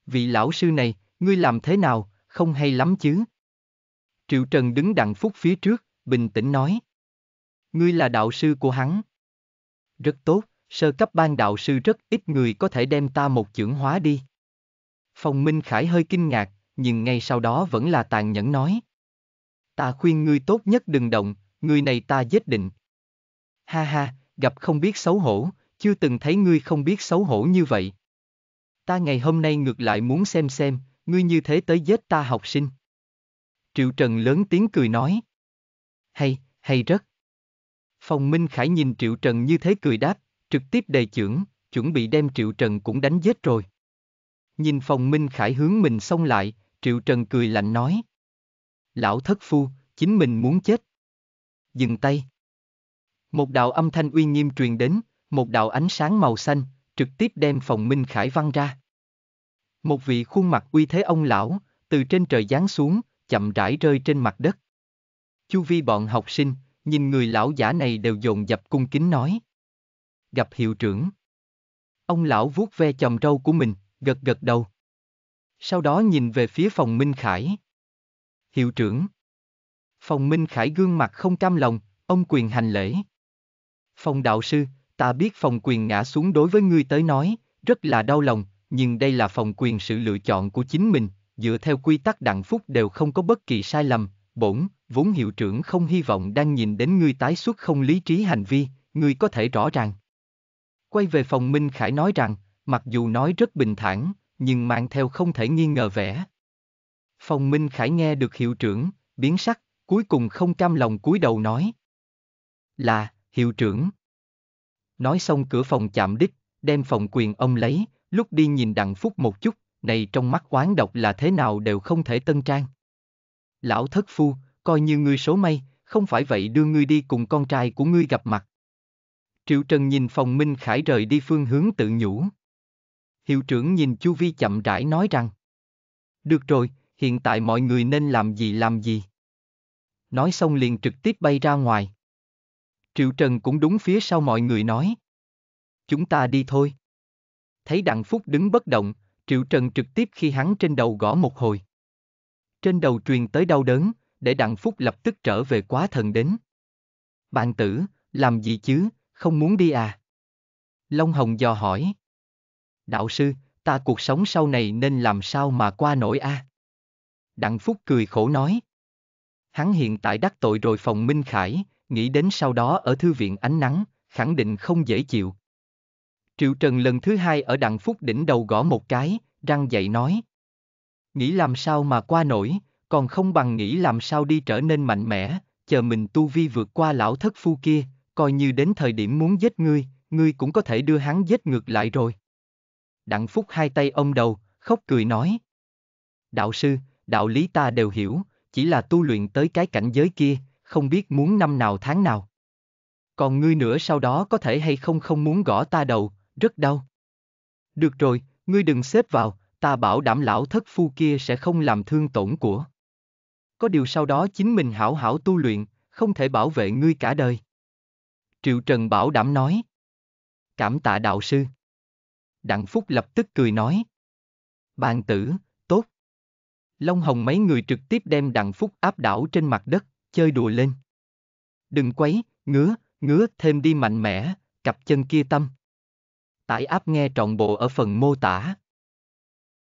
Vị lão sư này, ngươi làm thế nào, không hay lắm chứ? Triệu Trần đứng đặng phúc phía trước, bình tĩnh nói. Ngươi là đạo sư của hắn. Rất tốt, sơ cấp ban đạo sư rất ít người có thể đem ta một chưởng hóa đi. Phong Minh Khải hơi kinh ngạc, nhưng ngay sau đó vẫn là tàn nhẫn nói. Ta khuyên ngươi tốt nhất đừng động, người này ta giết định. Ha ha, gặp không biết xấu hổ, chưa từng thấy ngươi không biết xấu hổ như vậy. Ta ngày hôm nay ngược lại muốn xem xem, ngươi như thế tới giết ta học sinh. Triệu Trần lớn tiếng cười nói. Hay, hay rất. Phong Minh Khải nhìn Triệu Trần như thế cười đáp, trực tiếp đề chưởng, chuẩn bị đem Triệu Trần cũng đánh giết rồi. Nhìn Phong Minh Khải hướng mình xông lại, Triệu Trần cười lạnh nói. Lão thất phu, chính mình muốn chết dừng tay. Một đạo âm thanh uy nghiêm truyền đến, một đạo ánh sáng màu xanh, trực tiếp đem phòng Minh Khải văng ra. Một vị khuôn mặt uy thế ông lão, từ trên trời giáng xuống, chậm rãi rơi trên mặt đất. Chu vi bọn học sinh, nhìn người lão giả này đều dồn dập cung kính nói. Gặp hiệu trưởng. Ông lão vuốt ve chòm râu của mình, gật gật đầu. Sau đó nhìn về phía phòng Minh Khải. Hiệu trưởng. Phòng Minh Khải gương mặt không cam lòng, ông quyền hành lễ. Phòng đạo sư, ta biết phòng quyền ngã xuống đối với ngươi tới nói, rất là đau lòng, nhưng đây là phòng quyền sự lựa chọn của chính mình, dựa theo quy tắc đặng phúc đều không có bất kỳ sai lầm, bổn, vốn hiệu trưởng không hy vọng đang nhìn đến ngươi tái xuất không lý trí hành vi, ngươi có thể rõ ràng. Quay về phòng Minh Khải nói rằng, mặc dù nói rất bình thản, nhưng mang theo không thể nghi ngờ vẻ. Phòng Minh Khải nghe được hiệu trưởng, biến sắc, cuối cùng không cam lòng cúi đầu nói. Là, hiệu trưởng. Nói xong cửa phòng chạm đích, đem phòng quyền ông lấy, lúc đi nhìn đặng phúc một chút, này trong mắt quán độc là thế nào đều không thể tân trang. Lão thất phu, coi như ngươi số may, không phải vậy đưa ngươi đi cùng con trai của ngươi gặp mặt. Triệu Trần nhìn phòng Minh Khải rời đi phương hướng tự nhủ. Hiệu trưởng nhìn Chu Vi chậm rãi nói rằng. Được rồi, hiện tại mọi người nên làm gì làm gì nói xong liền trực tiếp bay ra ngoài. Triệu Trần cũng đúng phía sau mọi người nói. Chúng ta đi thôi. Thấy Đặng Phúc đứng bất động, Triệu Trần trực tiếp khi hắn trên đầu gõ một hồi. Trên đầu truyền tới đau đớn, để Đặng Phúc lập tức trở về quá thần đến. Bạn tử, làm gì chứ, không muốn đi à? Long Hồng dò hỏi. Đạo sư, ta cuộc sống sau này nên làm sao mà qua nổi a? À? Đặng Phúc cười khổ nói. Hắn hiện tại đắc tội rồi phòng Minh Khải, nghĩ đến sau đó ở thư viện ánh nắng, khẳng định không dễ chịu. Triệu Trần lần thứ hai ở đặng phúc đỉnh đầu gõ một cái, răng dậy nói. Nghĩ làm sao mà qua nổi, còn không bằng nghĩ làm sao đi trở nên mạnh mẽ, chờ mình tu vi vượt qua lão thất phu kia, coi như đến thời điểm muốn giết ngươi, ngươi cũng có thể đưa hắn giết ngược lại rồi. Đặng Phúc hai tay ông đầu, khóc cười nói. Đạo sư, đạo lý ta đều hiểu, chỉ là tu luyện tới cái cảnh giới kia, không biết muốn năm nào tháng nào. Còn ngươi nữa sau đó có thể hay không không muốn gõ ta đầu, rất đau. Được rồi, ngươi đừng xếp vào, ta bảo đảm lão thất phu kia sẽ không làm thương tổn của. Có điều sau đó chính mình hảo hảo tu luyện, không thể bảo vệ ngươi cả đời. Triệu Trần bảo đảm nói. Cảm tạ đạo sư. Đặng Phúc lập tức cười nói. Bàn tử, Long Hồng mấy người trực tiếp đem đặng phúc áp đảo trên mặt đất, chơi đùa lên. Đừng quấy, ngứa, ngứa thêm đi mạnh mẽ, cặp chân kia tâm. Tải áp nghe trọn bộ ở phần mô tả.